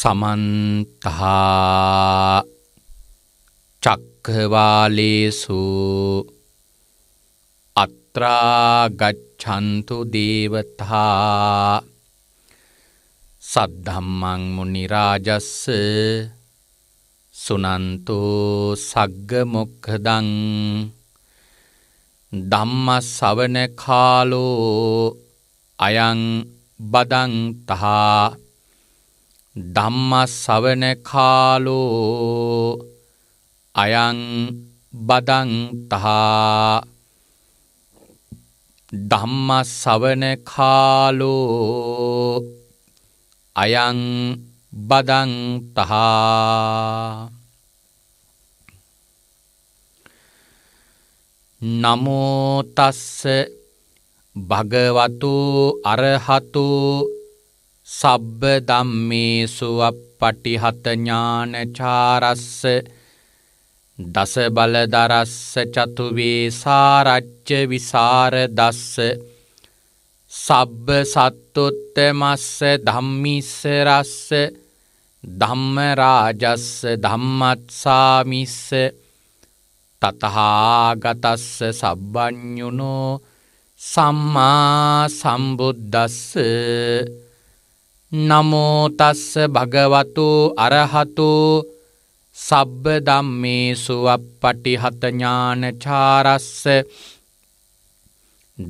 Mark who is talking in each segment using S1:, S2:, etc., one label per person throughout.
S1: සමන්තහා චක්කවාලේසු අත්‍රාගච්ඡන්තු දේවතා සද්ධම්මං මුනි රාජස්ස සුනන්තෝ සග්ග මොක්ඛදං ධම්ම ශවන කාලෝ අයං බදන්තහා ධම්මස්සවන කාලෝ අයං බදන්තහා ධම්මස්සවන කාලෝ අයං බදන්තහා නමෝතස්ස භගවතු අරහතු සබ්බ ධම්මේසු අප්පටිහත ඥානචාරස්ස දස බලදරස්ස චතු වේසාරච්ච විසර දස්ස සබ්බ සත්තුත්තමස්ස ධම්මිස්ස රස්ස ධම්ම රාජස්ස ධම්මත්සාමිස්ස තතහාගතස්ස සබ්බඤුනෝ සම්මා සම්බුද්දස්ස නමෝතස්ස භගවතු අරහතු සබ්බ දම්මේ සුවප් පටිහතඥානචාරස්ස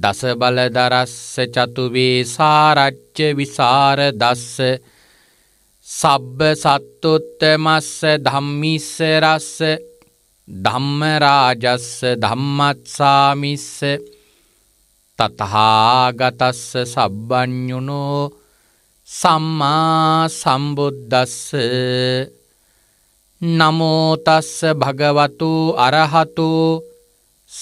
S1: දස බලදරස්ස චතුවේ සාරච්්‍ය විසාර දස්ස සබ්බ සත්තුත්තමස්ස ධම්මිස්සරස්ස ධම්මරාජස්ස ධම්මත්සාමිස්ස තතහාගතස්ස සබ්බ්ඥුණෝ සම්මා සම්බුද්දස්ස නමෝතස්ස භගවතු අරහතු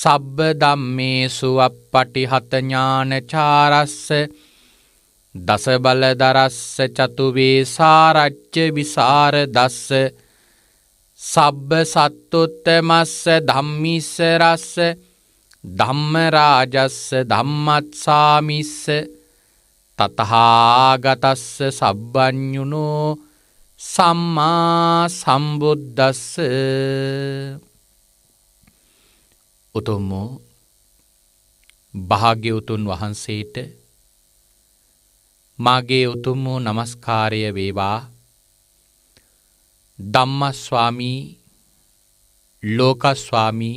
S1: සබ්බ දම්මේසු අපපටිහතඥානචාරස්ස දසබලදරස්ස චතුවේ සාරච්්‍ය විසාර දස්ස සබ්බ සත්තුත්තමස්ස ධම්මිස්සරස්ස ධම්මරාජස්ස ධම්මත්සාමිස්ස තතහාගතස්ස සබ්බ්ඥුණෝ සම්මා සම්බුද්ධස්ස උතුම්මෝ භාග්‍යවතුන් වහන්සේට මාගේ උතුම් වූ නමස්කාරය වේවා ධම්මස්වාමී ලෝකස්වාමී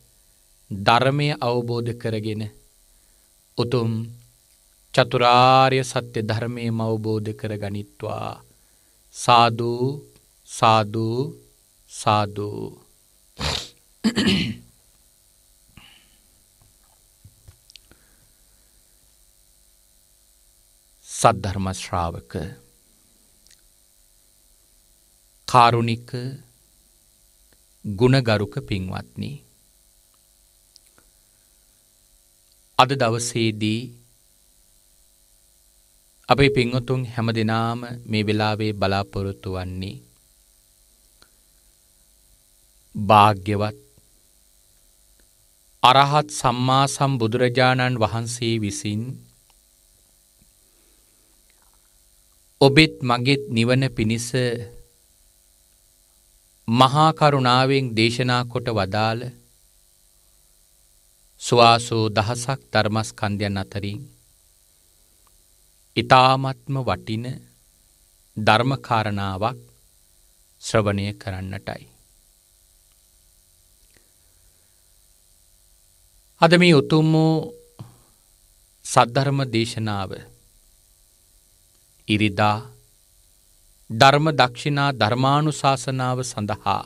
S1: ධර්මය අවබෝධ කරගෙන උතුම් චතුරාර්ය සත්‍ය ධර්මය මවබෝධ කර ගනිත්වා සාධූ සාධූ සාධූ සද්ධර්ම ශ්‍රාවක කාරුණික ගුණගරුක පින්වත්නිී අද දවසේදී අපේ පින්වතුන් හැම දෙනාම මේ වෙලාවේ බලාපොරොත්තු වන්නේ භාග්‍යවත් අරහත් සම්මා සම්බුදුරජාණන් වහන්සේ විසින් ඔබෙත් මගෙත් නිවන පිණිස මහා කරුණාවෙන් දේශනා කොට වදාළ ස්වාසූ දහසක් ධර්මස්කන්ධයන් අතරින් ඉතාමත්ම වටින ධර්මකාරණාවක් ශ්‍රවණය කරන්නටයි. අද මේ උතුම් වූ සද්ධර්ම දේශනාව ඉරිදා ධර්ම දක්ෂිනා ධර්මානු ශාසනාව සඳහා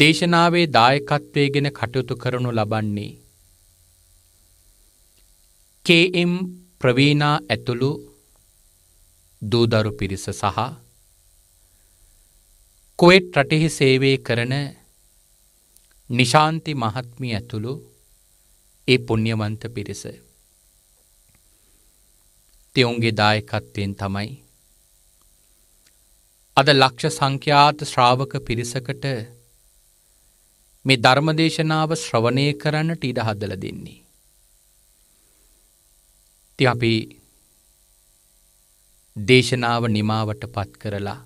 S1: දේශනාවේ දායකත්වය ගෙන කටයුතු කරනු ලබන්නේ. කම් ප්‍රවීනා ඇතුළු දූදරු පිරිස සහ කොෙට් රටෙහි සේවය කරන නිශාන්ති මහත්මී ඇතුළු ඒ පුුණ්්‍යවන්ත පිරිස. තෙවුන්ගේ දායකත්වයෙන් තමයි. අද ලක්ෂ සංඛ්‍යාත ශ්‍රාවක පිරිසකට මේ ධර්මදේශනාව ශ්‍රවණය කරන්නට ඉඩ හදල දෙන්නේ. ති අපි දේශනාව නිමාවට පත් කරලා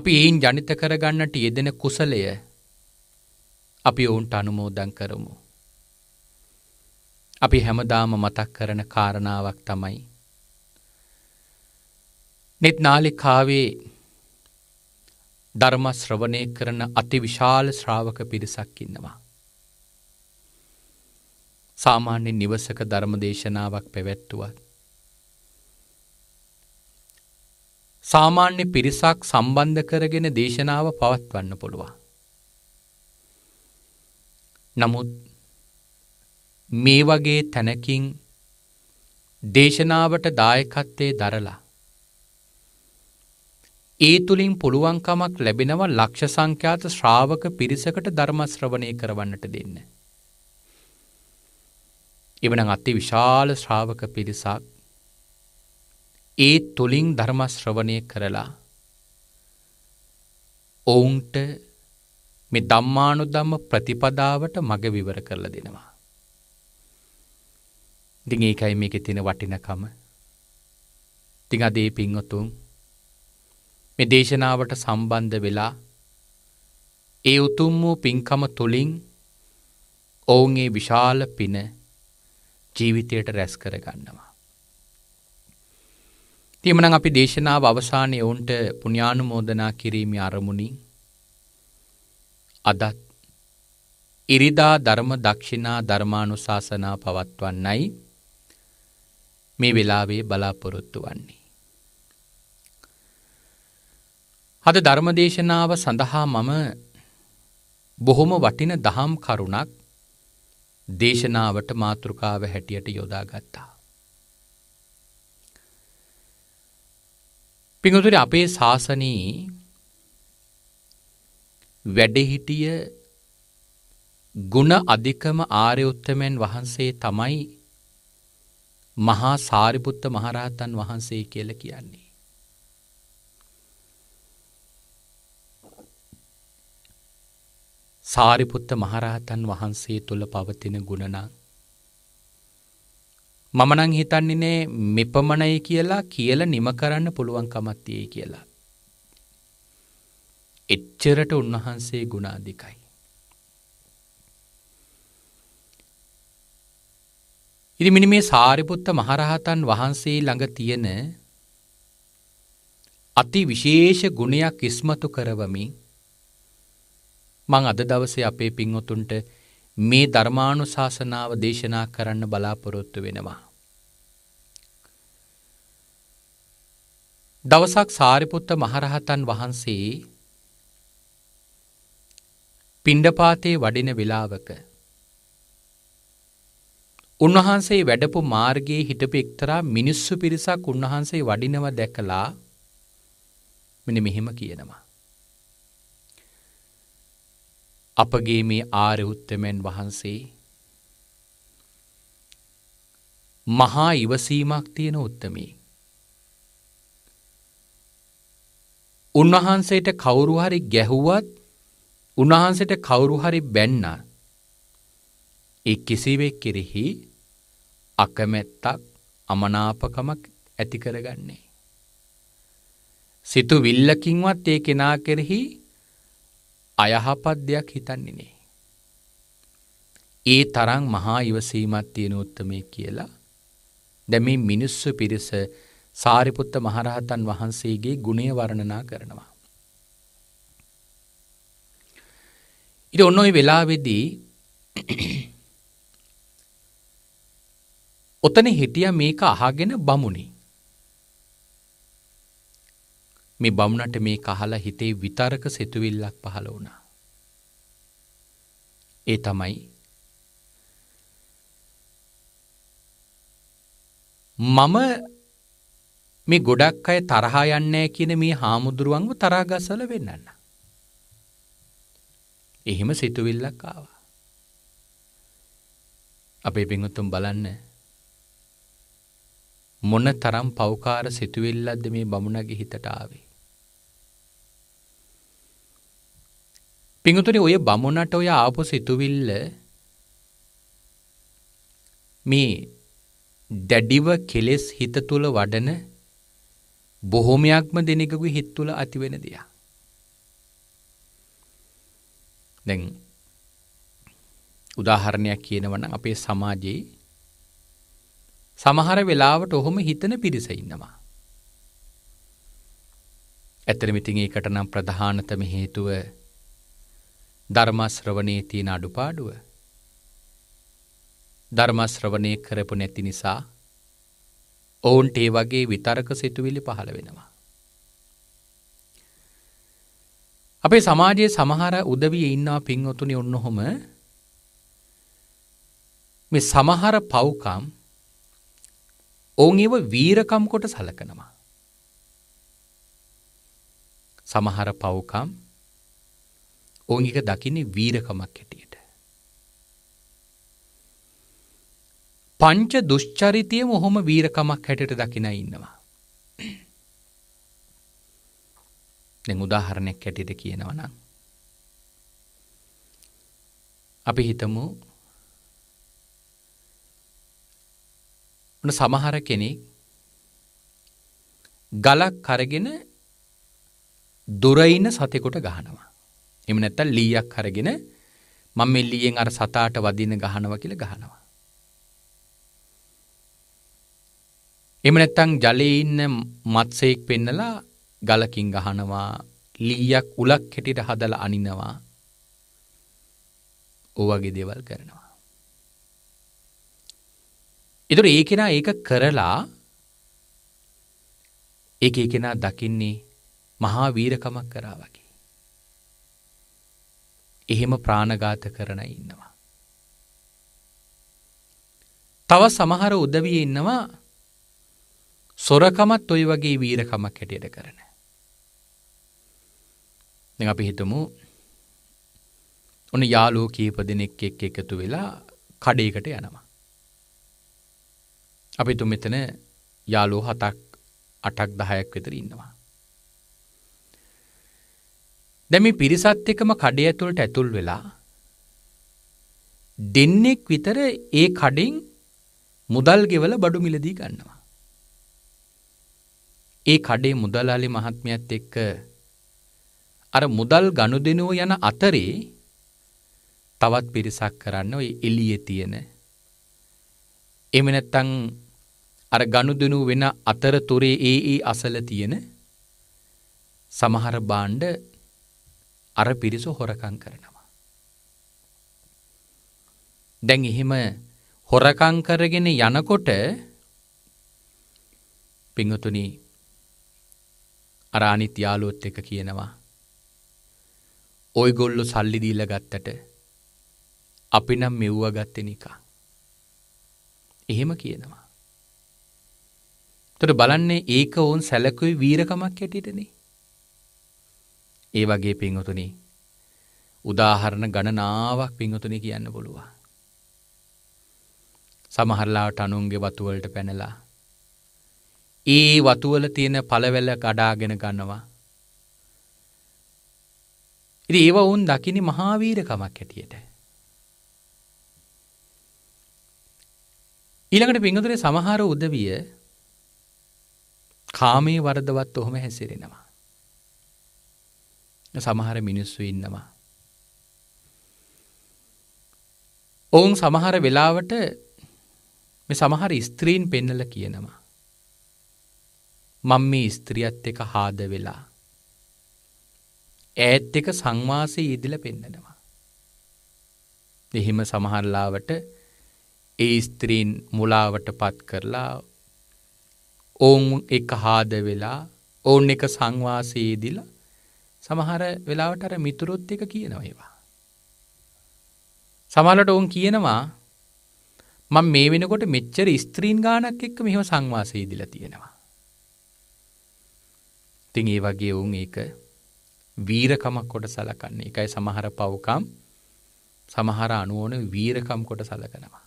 S1: අපි එයින් ජනිත කරගන්නට යෙදෙන කුසලය අපි ඔවුන්ට අනුමෝදන් කරමු. අපි හැමදාම මතක් කරන කාරණාවක් තමයි. නෙත් නාලි කාවේ ධර්මශ්‍රවනය කරන අතිවිශාල ශ්‍රාවක පිරිසක් ඉන්නවා. සාමාන්‍යෙන් නිවසක ධර්මදේශනාවක් පැවැත්තුවත්. සාමාන්‍ය පිරිසක් සම්බන්ධ කරගෙන දේශනාව පවත්වන්න පුළුවන්. නමුත් මේ වගේ තැනකින් දේශනාවට දායකත්තේ දරලා ඒ තුලින් පුළුවන්කමක් ලැබෙනවා ලක්ෂ සංඛ්‍යාත ශ්‍රාවක පිරිසකට ධර්ම ශ්‍රවණය කරවන්නට දෙන්න. එවනම් අති විශාල ශ්‍රාවක පිරිසක් ඒ තුලින් ධර්ම ශ්‍රවණය කරලා ඔවුන්ට මේ ධම්මානුධම්ම ප්‍රතිපදාවට මඟ විවර කරලා දෙනවා. ඉතින් ඒකයි මේකේ තියෙන වටිනකම. ඉතින් අද මේ පින්වතුන් මේ දේශනාවට සම්බන්ධ වෙලා ඒ උතුම් වූ පින්කම තුළින් ඔවුන්ගේ විශාල පින ජීවිතයට රැස් කරගන්නවා. තිමන අපි දේශනාව අවසානය ඔවුන්ට පුුණ්‍යානුමෝදනා කිරීම අරමුණින් අදත් ඉරිදා ධර්ම දක්ෂිනා ධර්මානුශාසනා පවත්වන්නයි මේ වෙලාවේ බලාපොරොත්තු වන්නේ. අද ධර්මදේශනාව සඳහා මම බොහොම වටින දහම් කරුණක් දේශනාවට මාතෘකාව හැටියට යොදාගත්තා. පිඟුතුර අපේ ශාසනයේ වැඩහිටිය ගුණ අධිකම ආර්ය උත්තමයන් වහන්සේ තමයි මහා සාරිපුත්ත මහරහතන් වහන්සේ කියලා කියන්නේ. සාරිපුත්ත මහරහතන් වහන්සේ තුළ පවතින ගුණනං. මමනං හිතන්නිනේ මෙපමණයි කියලා කියල නිම කරන්න පුළුවන්කමත්තියේ කියලා. එච්චරට උන්වහන්සේ ගුණාධිකයි. ඉරි මිනි මේ සාරිපුත්ත මහරහතන් වහන්සේ ළඟ තියෙන අති විශේෂ ගුණයක් ඉස්මතු කරවමින් මං අද දවසේ අපේ පින්වතුන්ට මේ ධර්මාණු ශාසනාව දේශනා කරන්න බලාපොරොත්තු වෙනවා. දවසක් සාරිපුත්ත මහරහතන් වහන්සේ පිණ්ඩපාතේ වඩින වෙලාවක උන්වහන්සේ වැඩපු මාර්ගයේ හිටපු එක්තරා මිනිස්සු පිරිසක් උන්වහන්සේ වඩිනව දැකලා මෙන්න මෙහෙම කියනවා අපගේ මේ ආර්ය උත්තමයන් වහන්සේ මහා ඉවසීමක් තියෙන උත්තමී. උන්වහන්සේට කවුරු හරි ගැහුවත් උන්වහන්සේට කවුරු හරි බැන්නා. ඒ කිසිවෙක් කෙරෙහි අකමැත්තක් අමනාපකමක් ඇති කරගන්නේ. සිතු විල්ලකින්වත් ඒ කෙනා කෙරෙහි අයහපත් දෙයක් හිතන්නේ නේ. ඒ තරම් මහා ඉවසීමක් තියෙන උත්තමේ කියලා දැන් මේ මිනිස්සු පිරිස සාරිපුත්ත මහරහතන් වහන්සේගේ ගුණය වර්ණනා කරනවා. ඉතින් ඔන්න ඔය වෙලාවේදී ඔතන හිටියා මේක අහගෙන බමුණේ මේ බමුණට මේ කහලා හිතේ විතරක සිතුවිල්ලක් පහළ වුණා. ඒ තමයි මම මේ ගොඩක් අය තරහා යන්නෑ කියන මේ හාමුදුරුවන්ව තරාගසල වෙන්නන්න. එහෙම සිතුවිල්ලක් ආවා. අපේ පිංහුතුම් බලන්න මොන තරම් පෞකාර සිතුවිල්ලද්ද මේ බමුණගේ හිතට ආවේ. පිඟුතුනි ඔය බමුණට ඔය ආපු සිතුවිල්ල මේ දැඩිව කෙලෙස් හිත තුල වඩන බොහොමයක්ම දෙනෙකුගේ හිත තුල ඇති වෙන දෙයක්. දැන් උදාහරණයක් කියනවා නම් අපේ සමාජයේ සමහර වෙලාවට ඔහොම හිතන පිරිස ඉන්නවා. ඇත්තටම ඉතින් ඒකට නම් ප්‍රධානතම හේතුව ධර්මශ්‍රවණයේ තියෙන අඩුපාඩුව ධර්මශ්‍රවණය කරපු නැති නිසා ඔවුන්ට ඒ වගේ විතරක සිතුවිලි පහළ වෙනවා. අපේ සමාජයේ සමහර උදවී ඉන්නා පින්වතුනි ඔන්නොහොම මේ සමහර පව්කම් ඔවුන් ඒව වීරකම් කොට සලකනවා. සමහර පව්කම් ඔවුන් එක දකින්නේ වීරකමක් හැටියට. පංච දුෂ්චරිතයම ඔහොම වීරකමක් හැටට දකින ඉන්නවා. දැන් උදාහරණයක් හැටියට කියනවා නම් අපි හිතමු උන සමහර කෙනෙක් ගලක් කරගෙන දුරයින සතෙකුට ගහනවා. එහෙම නැත්තම් ලීයක් අරගෙන මම මේ ලීයෙන් අර සතාට වදින්න ගහනවා කියලා ගහනවා. එහෙම නැත්තම් ජලයේ ඉන්න මත්සෙක් පෙන්නලා ගලකින් ගහනවා ලීයක් උලක් හැටියට හදලා අනිනවා. ඔවගේ දේවල් කරනවා. ඉතින් ඒ කෙනා ඒක කරලා ඒක ඒ කෙනා දකින්නේ මහා වීරකමක් කරා වගේ. එහෙම ප්‍රාණඝාත කරන ඉන්නවා. තව සමහර උදවිය ඉන්නවා සොරකමත් ඔය වගේ වීරකමක් හැටියට කරන. අපි හිතමු ඔන්න යාලෝ කීප දෙනෙක් එක් එකතු වෙලා කඩේකට යනවා. අපි තුන් මෙතන යාලෝ හතක් අටක් දහයක් වෙතර ඉන්නවා. දැමි පිරිසත් එකම කඩේ ඇතුළට ඇතුල් වෙලා දෙන්නෙක් විතර ඒ කඩින් මුදල් ගෙවල බඩු මිලදී ගන්නවා. ඒ කඩේ මුදලාලි මහත්මයත් එක්ක අර මුදල් ගනුදෙනුව යන අතරේ තවත් පිරිසක් කරන්න ඔය එළියේ තියෙන එහෙම නැත්නම් අර ගනුදෙනු වෙන අතරතුරේ ඒ ඒ අසල තියෙන සමහර භාණ්ඩ අර පිරිස හොරකං කරනවා. දැන් එහෙම හොරකං කරගෙන යනකොට පිංහතුනි අර අනිත් යාළුවොත් එක කියනවා. ඔයගොල්ලු සල්ලි දීලා ගත්තට අපි නම් මෙව්ව ගත්තේ නිකා. එහෙම කියනවා. එතකොට බලන්නේ ඒක වුන් සැලකුවේ වීරකමක් හැටියටනේ. ඒ වගේ පින්වතුනි උදාහරණ ගණනාවක් පින්වතුනි කියන්න පුළුවන්. සමහරලාට අනුන්ගේ වතුවලට පැනලා ඒ වතුවල තියෙන පළවැල කඩාගෙන ගන්නවා. ඉතින් ඒව වුන් දකිනි මහාවීරකමක් ඇටියට. ඊළඟට පින්වතුනි සමහර උදවිය කාමයේ වරදවත් ඔහොම හැසිරෙනවා. සමහර මිනිස්සු ඉන්නවා. ඔවුන් සමහර වෙලාවට මේ සමහර ස්ත්‍රීන් පෙන්නල කියනවා. මං මේ ස්ත්‍රියත් එක හාද වෙලා. ඈත් එක සංවාසය ඉදිල පෙන්නනවා. දෙහිම සමහරලාවට ඒ ස්ත්‍රීන් මුලාවට පත් කරලා ඔවුන් එක හාද වෙලා ඔවුන් එක සංවාසයේදිලා සමහර වෙලාවට අර මිතුරුත් එක කියනවා ඒවා. සමහරට ඔවුන් කියනවා මම මේ වෙනකොට මෙච්චර ස්ත්‍රීන් ගානක් එක්ක මෙහෙම සංවාසය ඉදලා තියෙනවා. ඉතින් ඒ වගේ වුන් ඒක වීරකමක් කොට සලකන්නේ. ඒකයි සමහර පව්කම් සමහර අනුවන වීරකම් කොට සලකනවා.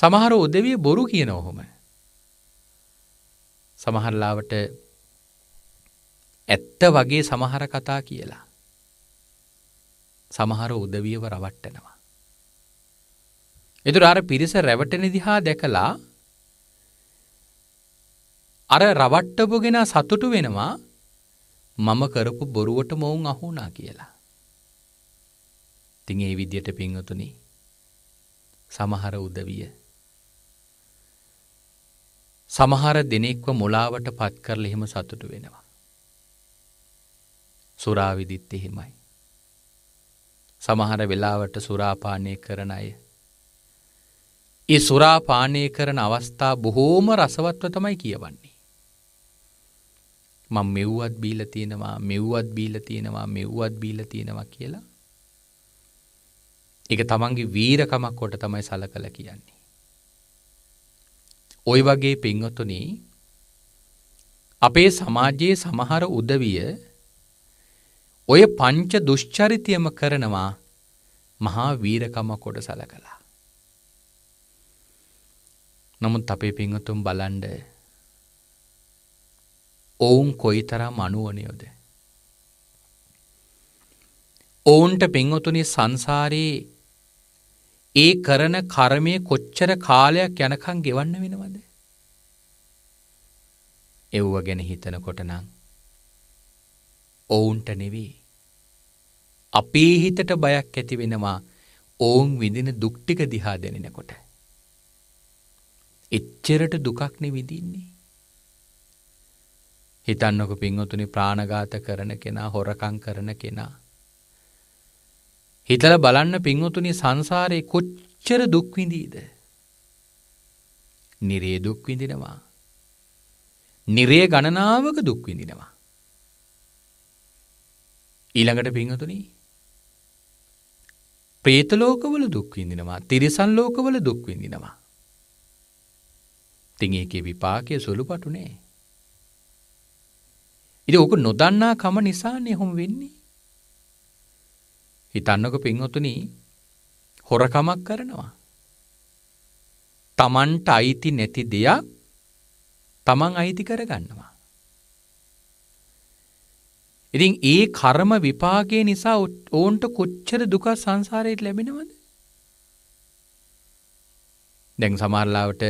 S1: සමහර උදවිය බොරු කියන ඔහොම. සමහරලාවට ඇත්ත වගේ සමහර කතා කියලා. සමහර උදවියව රවට්ටනවා. එතුර අර පිරිස රැවටෙන දිහා දැකලා අර රවට්ටපු ගෙන සතුටු වෙනවා මම කරපු බොරුවට මොවුන් අහුනා කියලා. තින් ඒ විදියට පින්වතුනි සමහර උදවිය. සමහර දෙනෙක්ව මුලාවට පත් කරල එහෙම සතුටු වෙනවා. සුරාවිදිත් එහෙමයි. සමහර වෙලාවට සුරාපානය කරන අය. ඒ සුරාපානය කරන අවස්ථා බොහෝම රසවත්ව තමයි කියවන්නේ. මං මෙව්වත් බීල තියෙනවා මෙව්වත් බීල තියෙනවා මෙව්වත් බීල තියෙනවා කියලා එක තමන්ගේ වීරකමක් කොට තමයි සලකල කියන්නේ. ඔය වගේ පින්වතුනි අපේ සමාජයේ සමහර උදවිය ඔය පංච දුෂ්චරිතයම කරනවා මහා වීරකම කොට සලකලා. නමුත් අපේ පිංහතුම් බලන්ඩ ඔවුන් කොයි තරම් අනුවනයෝද. ඔවුන්ට පිංහතුනි සංසාරයේ ඒ කරන කරමය කොච්චර කාලයක් යනකං ගෙවන්න වෙනවද. එව්ව ගැන හිතන කොටනං ඔවුන්ට නෙවී. අපේ හිතට බයක් ඇති වෙනවා ඔවුන් විඳින දුක්ටික දිහා දැනෙනකොට. එච්චරට දුකක්නෙ විඳින්නේ. හිතන්නක පින්වතුනි ප්‍රාණගාත කරන කෙනා හොරකං කරන කෙනා. හිතල බලන්න පින්වතුනි සංසාරයේ කොච්චර දුක්විඳීද. නිරේ දුක්විඳිනවා. නිරේ ගණනාවක දුක්විඳිනවා. ඊළඟට පින්වතුනි ප්‍රේත ලෝකවල දුක් විඳිනවා තිරිසන් ලෝකවල දුක් විඳිනවා ඉතින් ඒකේ විපාකය සුළුපටු නෑ ඉතින් ඔක නොදන්නා කම නිසානේ හොම් වෙන්නේ හිතන්නක පින්වතුනි හොරකමක් කරනවා තමන්ට අයිති නැති දෙයක් තමන් අයිති කරගන්නවා ඉතින් ඒ කර්ම විපාකය නිසා ඕන්ට කොච්චර දුක සංසාරයට ලැබෙනවද? දැන් සමහරලාවට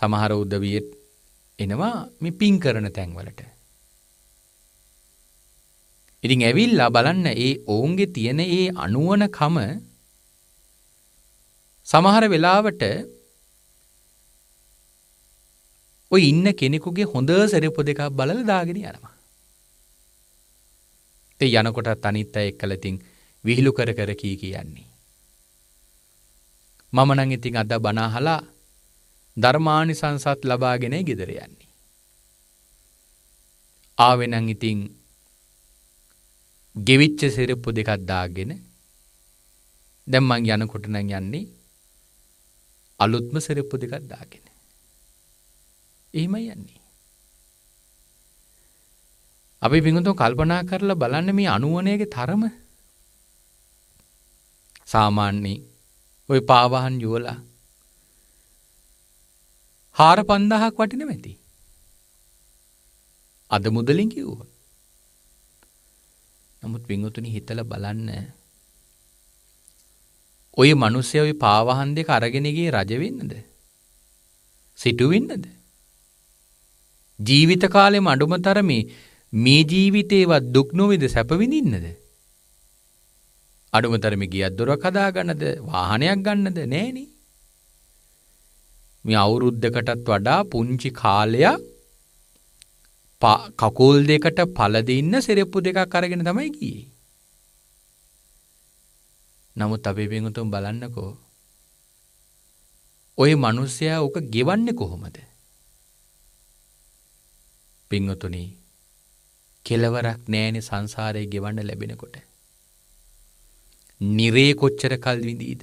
S1: සමහර උදවියට එනවා මේ පින් කරන තැන්වලට. ඉතින් ඇවිල්ලා බලන්න ඒ ඔවුන්ගේ තියෙන ඒ අනුවනකම සමහර වෙලාවට ඔය ඉන්න කෙනෙකුගේ හොඳ සරපො දෙකක් බලලා දාගෙන යනවා. ඒ යනකොටත් අනිත් අය එක්කලා ඉතින් විහිළු කර කර කී කියන්නේ. මම නම් ඉතින් අද බණ අහලා ධර්මානිසංසත් ලබාගෙනයි ගෙදර යන්නේ. ආවේ නම් ඉතින් ගෙවිච්ච සිරප්පු දෙකක් දාගෙන දැන් මං යනකොට නම් යන්නේ අලුත්ම සිරප්පු දෙකක් දාගෙන. එහෙමයි යන්නේ. අපි පිඟුතුන් කල්පනා කරලා බලන්න මේ අනුවණයගේ තරම සාමාන්‍යයෙන් ওই පාවහන් යුවලා 4500ක් වටිනේ නැති. අද මුදලින් කිව්වා. නමුත් පිඟුතුනි හිතලා බලන්න ඔය මිනිස්සයා ওই පාවහන් දෙක අරගෙන ගියේ රජ වෙන්නද? සිටු වෙන්නද? ජීවිත කාලෙම අඩුම තරමේ මේ ජීවිතේවත් දුක් නොවේද සැප විඳින්නද? අඩුමතරමේ ගියක් දොරක් හදාගන්නද? වාහනයක් ගන්නද? නෑනේ. මේ අවුරුද්දකටත් වඩා පුංචි කාලයක් කකුල් දෙකට පළ දෙන්න සෙරෙප්පු දෙකක් අරගෙන තමයි ගියේ. නමුත් අපේ පින්වතුන් බලන්නකෝ. ওই මිනිස්සයා උක ගෙවන්නේ කොහොමද? පින්වතුනි කෙලවරක් නෑනේ සංසාරය ගෙවන්න ලැබෙනකොට. නිරේ කොච්චර කල් විඳීද.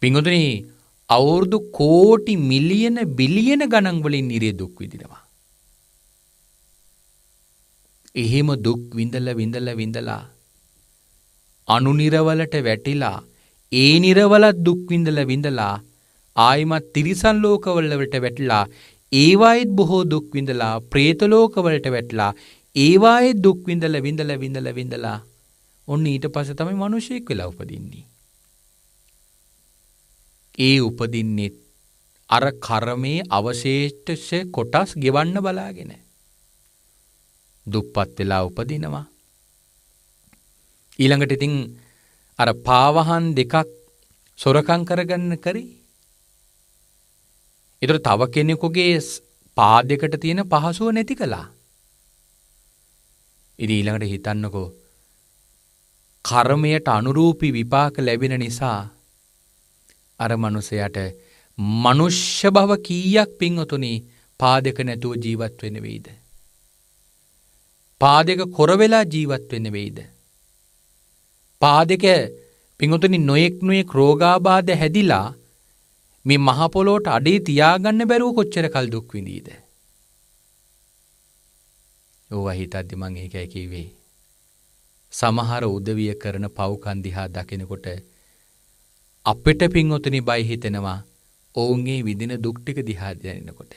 S1: පිංහතුන අවුරුදු කෝටි මිලියන බිලියන ගණන්වලින් නිරේ දුක් විදිනවා. එහෙම දුක් විඳල විඳල විඳලා අනුනිරවලට වැටිලා ඒ නිරවලත් දුක්විඳල විඳලා ආයිමත් තිරිසන් ලෝකවල්ලවට වැටලා ඒවායිත් බොහෝ දුක් විඳලා ප්‍රේතලෝකවලට වැටලා ඒවායිත් දුක් විඳල විඳල විඳල විඳලා ඔන්න ඊට පස්සේ තමයි මිනිසෙක් වෙලා උපදින්නේ. ඒ උපදින්නේ අර කර්මයේ අවශේෂ කොටස් ගෙවන්න බලාගෙන. දුප්පත් වෙලා උපදිනවා. ඊළඟට ඉතින් අර පාවහන් දෙකක් සොරකම් කරගන්න කරේ ඒතර තව කෙනෙකුගේ පාදයකට තියෙන පහසුව නැති කළා. ඉතින් ඊළඟට හිතන්නකෝ කර්මයට අනුරූපී විපාක ලැබෙන නිසා අර මනුස්සයාට මනුෂ්‍ය භව කීයක් පින්වතුනි පාදක නැතුව ජීවත් වෙන වෙයිද? පාදක කොර වෙලා ජීවත් වෙන වෙයිද? පාදක පින්වතුනි නොයෙක් නොයෙක් රෝගාබාධ හැදිලා මේ මහ පොළොවට අඩේ තියාගන්න බැරුව කොච්චර කල් දුක් විඳීද? ඕවා හිතද්දි මං ඒකයි කිව්වේ. සමහර උදවිය කරන පව්කම් දිහා දකිනකොට අපිට පින්ඔතනි බයි හිතෙනවා ඔවුන්ගේ විඳින දුක් ටික දිහා දැනෙනකොට.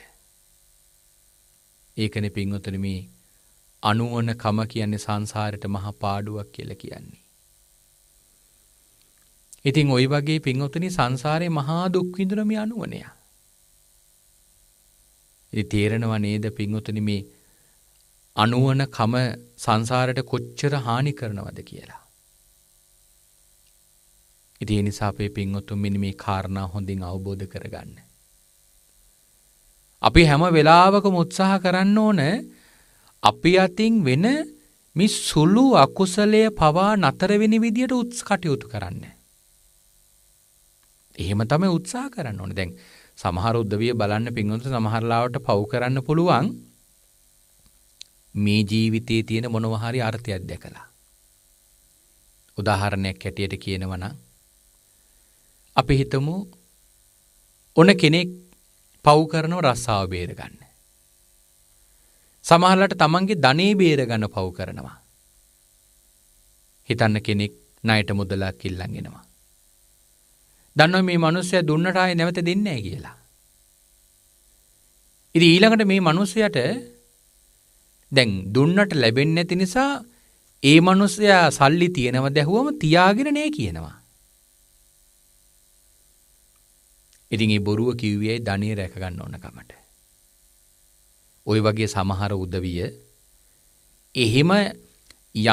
S1: ඒකනේ පින්ඔතනි මේ අනුවන කම කියන්නේ සංසාරෙට මහා පාඩුවක් කියලා කියන්නේ. ඉතින් ওই වගේ පින්වතුනි සංසාරේ මහා දුක් විඳින මේ අනුවණය. ඉතින් තේරෙනව නේද පින්වතුනි මේ අනුවණ කම සංසාරයට කොච්චර හානි කරනවද කියලා. ඉතින් ඒ නිසා අපේ පින්වතුන් මෙන්න මේ කාරණා හොඳින් අවබෝධ කරගන්න. අපි හැම වෙලාවකම උත්සාහ කරන්න ඕන අපි අතින් වෙන මේ සුළු අකුසලය පවා නතර වෙන විදියට උත්ස් කටයුතු කරන්න. එහෙම තමයි උත්සාහ කරන්න ඕනේ. දැන් සමහර උද්දවිය බලන්න පින්වන්ත සමහරලාවට පව් කරන්න පුළුවන් මේ ජීවිතයේ තියෙන මොනවා හරි අර්ථයක් දැකලා. උදාහරණයක් හැටියට කියනවා නම් අපි හිතමු ඔන කෙනෙක් පව් කරනව රස්සාව බේර ගන්න. සමහරලාට තමන්ගේ ධනේ බේර ගන්න පව් කරනවා. හිතන්න කෙනෙක් ණයට මුදලක් ඉල්ලන් එනවා. දන්නව මේ මිනිස්සයා දුන්නට ආයේ නැවත දෙන්නේ නැහැ කියලා. ඉතින් ඊළඟට මේ මිනිස්සයාට දැන් දුන්නට ලැබෙන්නේ නැති නිසා ඒ මිනිස්සයා සල්ලි තියෙනව දැහුවම තියාගෙන නේ කියනවා. ඉතින් ඒ බොරුව කිව්වේ ධනිය රැක ගන්න ඕන කමට. ওই වගේ සමහර උදවිය එහෙම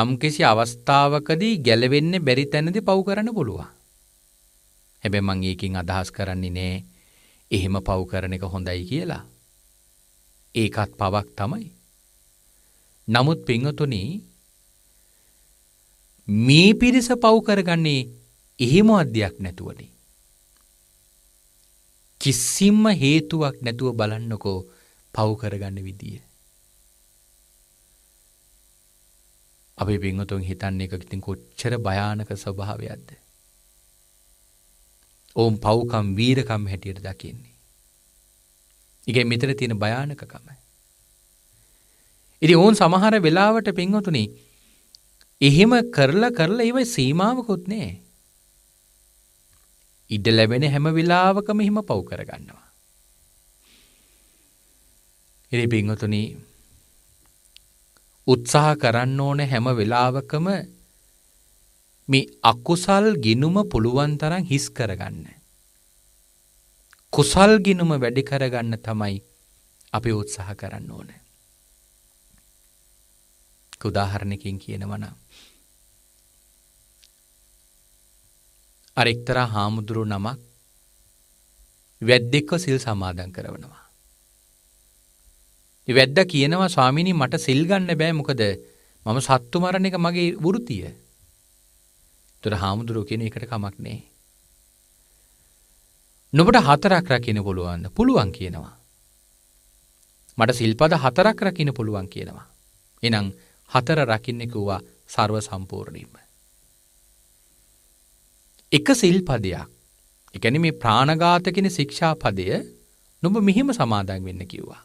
S1: යම්කිසි අවස්ථාවකදී ගැලවෙන්න බැරි තැනදී පව් කරන්න පුළුවන්. හැබැ මං ඒකින් අදහස් කරන්නේ නෑ එහෙම පව් කරන එක හොඳයි කියලා. ඒකත් පවක් තමයි. නමුත් පිංහතුනි මේ පිරිස පව් කරගන්නේ එහෙම අධ්‍යයක් නැතුවනේ. කිසිම්ම හේතුවක් නැතුව බලන්නකෝ පව් කරගන්න විදිිය. අපි පිංහතුන් හිතන්නේ එකකිතින් කොච්චර භයානක ස්වභාවයක්ද. ඔවුන් පව්කම් වීරකම් හැටියට දකින්නේ. ඉගේ මෙතන තියෙන භයානකකම. ඉති ඔවුන් සමහර වෙලාවට පෙන්වතුනි එහෙම කරලා කරලා ඒව සීමාවකොත් නෑ. ඉඩ ලැබෙන හැම වෙලාවකම එහෙම පව් කරගන්නවා. එරි පින්වතුනි උත්සාහ කරන්න ඕන හැම වෙලාවකම මේ අකුසල් ගිනුම පුළුවන් තරම් හිස් කරගන්න. කුසල් ගිනුම වැඩි කරගන්න තමයි අපි උත්සාහ කරන්න ඕන. උදාහරණකින් කියනවනම් අර එක්තරා හාමුදුරු නමක් වැද්දෙක්ව සිල් සමාදන් කරවනවා. වැද්දා කියනවා ස්වාමිනී මට සිල් ගන්න බෑ මොකද මම සත්තු මරණ එක මගේ වෘතිය. තොර හාමුදුරුව කෙන එකට කමක් නෑ. නොබට හතරක් රකින පුළුවන්න පුළුවන් කියනවා. මට සිල්පද හතරක් රකින පුළුවන් කියනවා. එනං හතර රකින්නෙකුවා සර්ව සම්පූර්ණීම. එක සිල්පදයක් එකන මේ ප්‍රාණගාතකෙන ශික්ෂාපදය නොබ මෙහෙම සමාදන් වෙන්න කිව්වා.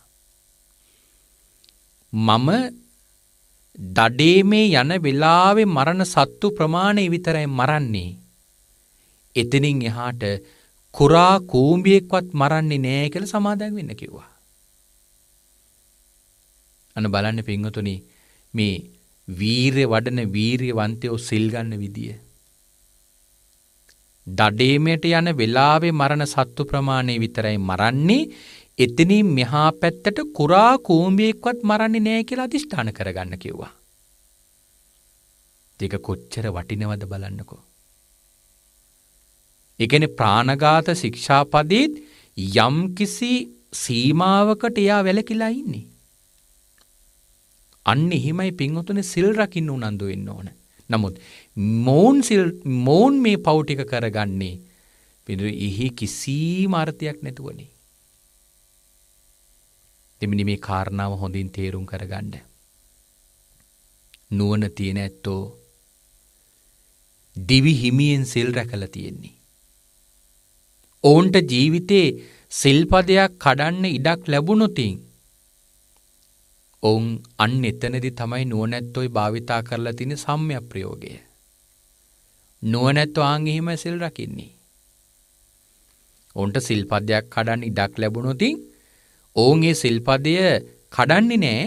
S1: මම දඩේමේ යන වෙලාවේ මරණ සත්තු ප්‍රමාණය විතරයි මරන්නේ. එතනින් එහාට කුරා කූඹියෙක්වත් මරන්නේ නෑ කියලා සමාදන් වෙන්න කිව්වා. අන බලන්න පින්වතුනි මේ වීරය වඩන වීරයවන්තයෝ සිල් ගන්න විදිය. දඩේමයට යන වෙලාවේ මරණ සත්තු ප්‍රමාණය විතරයි මරන්නේ එතනින් මෙහා පැත්තට කුරා කූඹියෙක්වත් මරන්නේ නෑ කියලා අදිෂ්ඨාන කරගන්න කිව්වා. දෙක කොච්චර වටිනවද බලන්නකෝ. ඒ කියන්නේ ප්‍රාණඝාත ශික්ෂාපදෙත් යම්කිසි සීමාවකට එයා වැළකීලා ඉන්නේ. අන්න එහෙමයි පින්වතුනි සිල් රකින්න උනන්දු වෙන්න ඕන. නමුත් මෝන් සිල් මෝන් මේ පවු ටික කරගන්නේ පිටු ඉහි කිසිම අර්ථයක් නැතුවනේ. දෙමිනි මේ කාරණාව හොඳින් තේරුම් කරගන්න. නුවන තියෙන ඇත්තෝ දිවි හිමියෙන් සිල් රැකල තියෙන්නේ. ඔවුන්ට ජීවිතේ සිල්පදයක් කඩන්න ඉඩක් ලැබුණොතින්. ඔවුන් අන්න එතනදි තමයි නුවනැත්තොයි භාවිතා කරලා තින සම්ය ප්‍රයෝගය. නුවනැත්වාංගිහිම සිල් රකින්නේ. ඔන්ට සිල්පදයක් කඩන්න ඉඩක් ලැබුණොතින් ඔවුන් ඒ සිල්පදය කඩන්නේ නෑ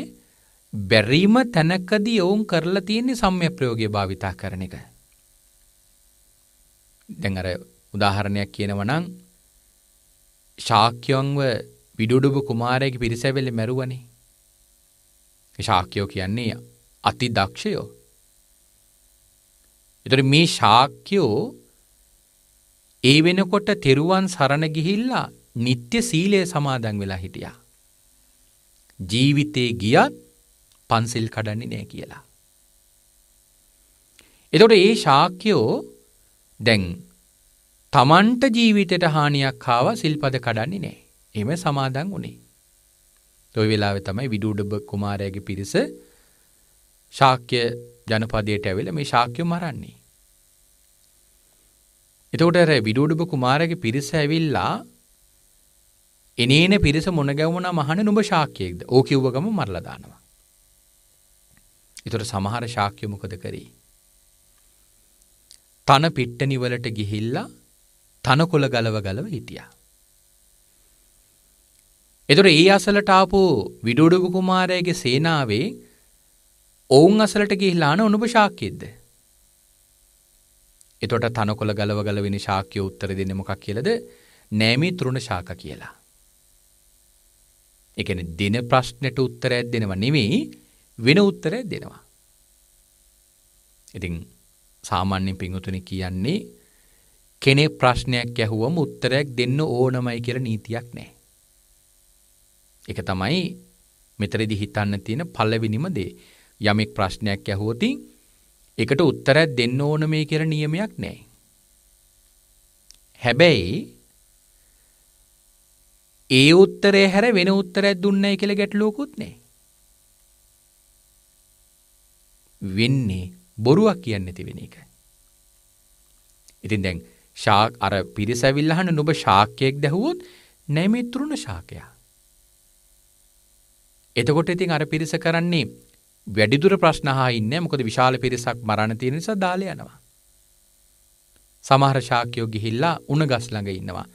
S1: බැරිම තැනකදී ඔවුන් කරලා තියෙන්නේ සම්‍යක් ප්‍රයෝගය භාවිතා කරන එක. දැන් අර උදාහරණයක් කියනවා නම් ශාක්‍යයන්ව විදුඩුබ කුමාරයාගේ පිරිසැවෙලේ මැරුවනේ. ශාක්‍යයෝ කියන්නේ අති දක්ෂයෝ. ඒතර මේ ශාක්‍යයෝ ඒ වෙනකොට තෙරුවන් සරණ ගිහිල්ලා නিত্য සීලය සමාදන් වෙලා හිටියා. ජීවිතේ ගියත් පන්සිල් කඩන්නේ නෑ කියලා. එතකොට ඒ ශාක්‍යෝ දැන් තමන්ට ජීවිතයට හානියක් ආවා සිල්පද කඩන්නේ නෑ. එම සමාදන් වුණේ. ඔය වෙලාවේ තමයි විදුඩබ කුමාරයාගේ පිරිස ශාක්‍ය ජනපදයට ඇවිල්ලා මේ ශාක්‍යෝ මරන්නේ. එතකොට අර විදුඩබ කුමාරයාගේ පිරිස ඇවිල්ලා එනේන පිරිස මොනගැවුණා මහන නුඹ ශාක්‍යයෙක්ද? ඕ කිව්ව ගම මරලා දානවා. ඊතර සමහර ශාක්‍ය මොකද කරේ? තන පිට්ටනි වලට ගිහිල්ලා තනකොළ ගලව ගලව හිටියා. ඒතර ඒ අසලට ආපු විඩුඩුබු කුමාරයාගේ සේනාවේ ඔවුන් අසලට ගිහිල්ලා ආන උනුබ ශාක්‍යෙද්ද? එතකොට තනකොළ ගලව ගලවින ශාක්‍ය උත්තර දෙන්නේ මොකක් කියලාද? නෑමි තෘණ ශාක කියලා. ඒ කියන්නේ දෙන ප්‍රශ්නෙට උත්තරයක් දෙනව නෙවෙයි වෙන උත්තරයක් දෙනවා. ඉතින් සාමාන්‍යයෙන් පින්වතුනි කියන්නේ කෙනේ ප්‍රශ්නයක් ඇහුවම උත්තරයක් දෙන්න ඕනමයි කියලා නීතියක් නැහැ. ඒක තමයි මෙතනදී හිතන්න තියෙන පළවෙනිම දේ. යමෙක් ප්‍රශ්නයක් ඇහුවොත් ඒකට උත්තරයක් දෙන්න ඕන මේ කියලා නියමයක් නැහැ. හැබැයි ඒ උත්තරේ හැර වෙන උත්තරයක් දුන්නයි කියලා ගැටලුවකුත් නැහැ. වෙන්නේ බොරුවක් කියන්නේ තිබෙන එක. ඉතින් දැන් ශාක් අර පිරිස ඇවිල්ලා අහන නුඹ ශාක්‍යයක් දැහුවොත් නෑ මේ තුරුණ ශාකයා. එතකොට ඉතින් අර පිරිස කරන්නේ වැඩිදුර ප්‍රශ්න අහා ඉන්නේ මොකද විශාල පිරිසක් මරණ තියෙන නිසා දාලා යනවා. සමහර ශාක්‍යෝ ගිහිල්ලා උණ ගස් ළඟ ඉන්නවා.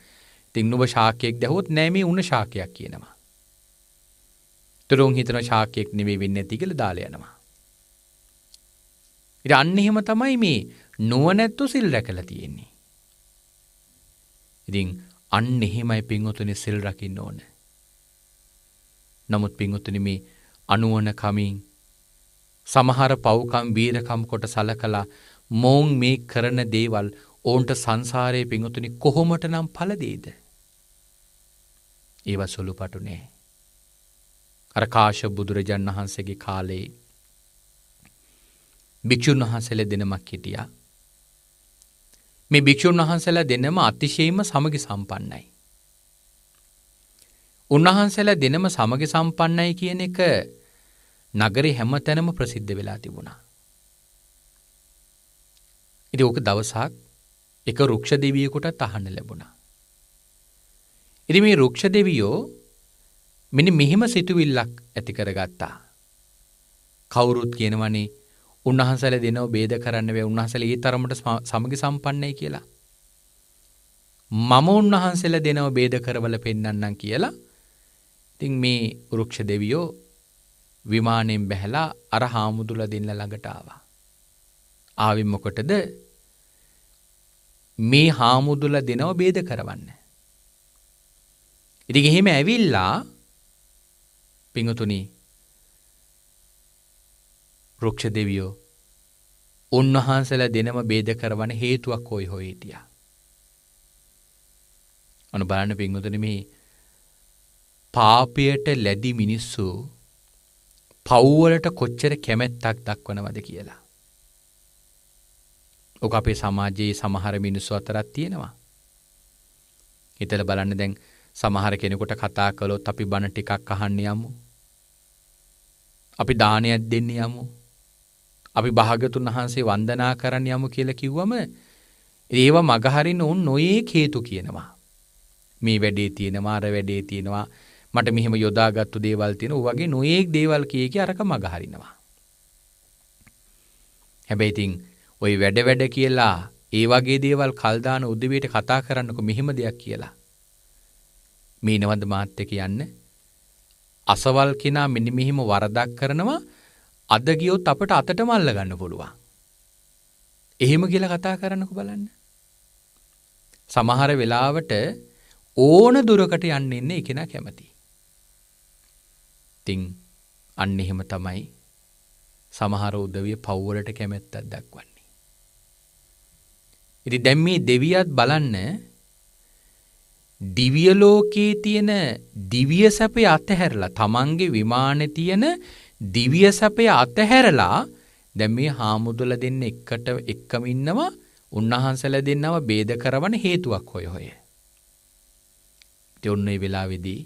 S1: තින් ඔබ ශාකයෙක් දැහොත් නෑ මේ උන ශාකයක් කියනවා. තුරුන් හිතන ශාකයෙක් නෙමේ වෙන්න ඇති කියලා දාලා යනවා. ඉතින් අන්න එහෙම තමයි මේ නුවණැත්තු සිල් රැකලා තියෙන්නේ. ඉතින් අන්න එහෙමයි පින්වතුනි සිල් රකින්න ඕන. නමුත් පින්වතුනි මේ අනුවන කමින් සමහර පව්කම් වීරකම් කොට සලකලා මොවුන් මේ කරන දේවල් ඔවුන්ට සංසාරයේ පින්වතුනි කොහොමට නම් ඵල දෙයිද? ඒව සොළු පටුනේ. අරකාශ බුදුරජන් වහන්සේගේ කාලයේ භික්‍ෂූන් වහන්සල දෙනමක් හිටිය. මේ භික්‍ෂූන් වහන්සල දෙනම අතිශයම සමග සම්පන්නයි. උන්වහන්සල දෙනම සමග සම්පන්නයි කියන එක නගරි හැම තැනම ප්‍රසිද්ධ වෙලා තිබුණා. ඉති ඕක දවසක් එක රුක්ෂ දෙවියකුට තහන්න ලැබුණා. ඉතින් මේ රුක්ෂ දෙවියෝ මෙන්න මෙහිම සිතුවිල්ලක් ඇති කරගත්තා. කවුරුත් කියනවනේ උන්වහන්සේලා දෙනව ભેද කරන්න බැ උන්වහන්සේලා ඒ තරමට සමගි සම්පන්නයි කියලා. මම උන්වහන්සේලා දෙනව ભેද කරවල පෙන්නන්නම් කියලා. ඉතින් මේ වෘක්ෂ දෙවියෝ විමානයෙන් බැහැලා අර හාමුදුරලා දෙන්න ළඟට ආවා. ආවෙ මොකටද? මේ හාමුදුරලා දෙනව ભેද කරවන්න. ඉතින් එහෙම ඇවිල්ලා පිංගුතුනි වෘක්ෂ දෙවියෝ උන්වහන්සේලා දෙනම ભેද කරවන හේතුවක් හොයි හොයි තියා. අනු බලන්න පිංගුතුනි මේ පාපයට ලැබි මිනිස්සු පව්වලට කොච්චර කැමැත්තක් දක්වනවද කියලා. ඔක අපේ සමාජයේ සමහර මිනිස්සු අතරත් තියෙනවා. හිතලා බලන්න දැන් සමහර කෙනෙකුට කතා කළොත් අපි බණ ටිකක් අහන්න යමු. අපි දානයක් දෙන්න යමු. අපි භාගතුන් වහන්සේ වන්දනා කරන්න යමු කියලා කිව්වම ඒව මගහරින්න උන් නොයේ හේතු කියනවා. මේ වැඩේ තියෙනවා අර වැඩේ තියෙනවා මට මෙහෙම යොදාගත්තු දේවල් තියෙනවා වගේ නොයේක් දේවල් කියේ කිය අරක මගහරිනවා. හැබැයි ඉතින් ওই වැඩ වැඩ කියලා ඒ වගේ දේවල් කල් දාන උදවියට කතා කරන්නකො මෙහෙම දෙයක් කියලා. මේ නවද මාත්‍ය කියන්න අසවල් කෙනා මෙනි මෙහිම වරදක් කරනවා අද ගියොත් අපට අතට මල්ල ගන්න පුළුවන්. එහෙම කියලා කතා කරන්නකෝ බලන්න. සමහර වෙලාවට ඕන දුරකට යන්න ඉන්නේ එකෙනා කැමති. ඉතින් අන්න එහෙම තමයි සමහර උදවිය පව්වලට කැමැත්තක් දක්වන්නේ. ඉතින් දැන් මේ දෙවියත් බලන්න දිව්‍ය ලෝකයේ තියෙන දිව්‍ය සැපේ අතහැරලා තමන්ගේ විමානේ තියෙන දිව්‍ය සැපේ අතහැරලා දැන් මේ හාමුදුරලා දෙන්න එකට එක්කම ඉන්නවා උන්වහන්සලා දෙන්නව ભેද කරවන හේතුවක් හොය හොය. දෙොන්න ඒ වෙලාවේදී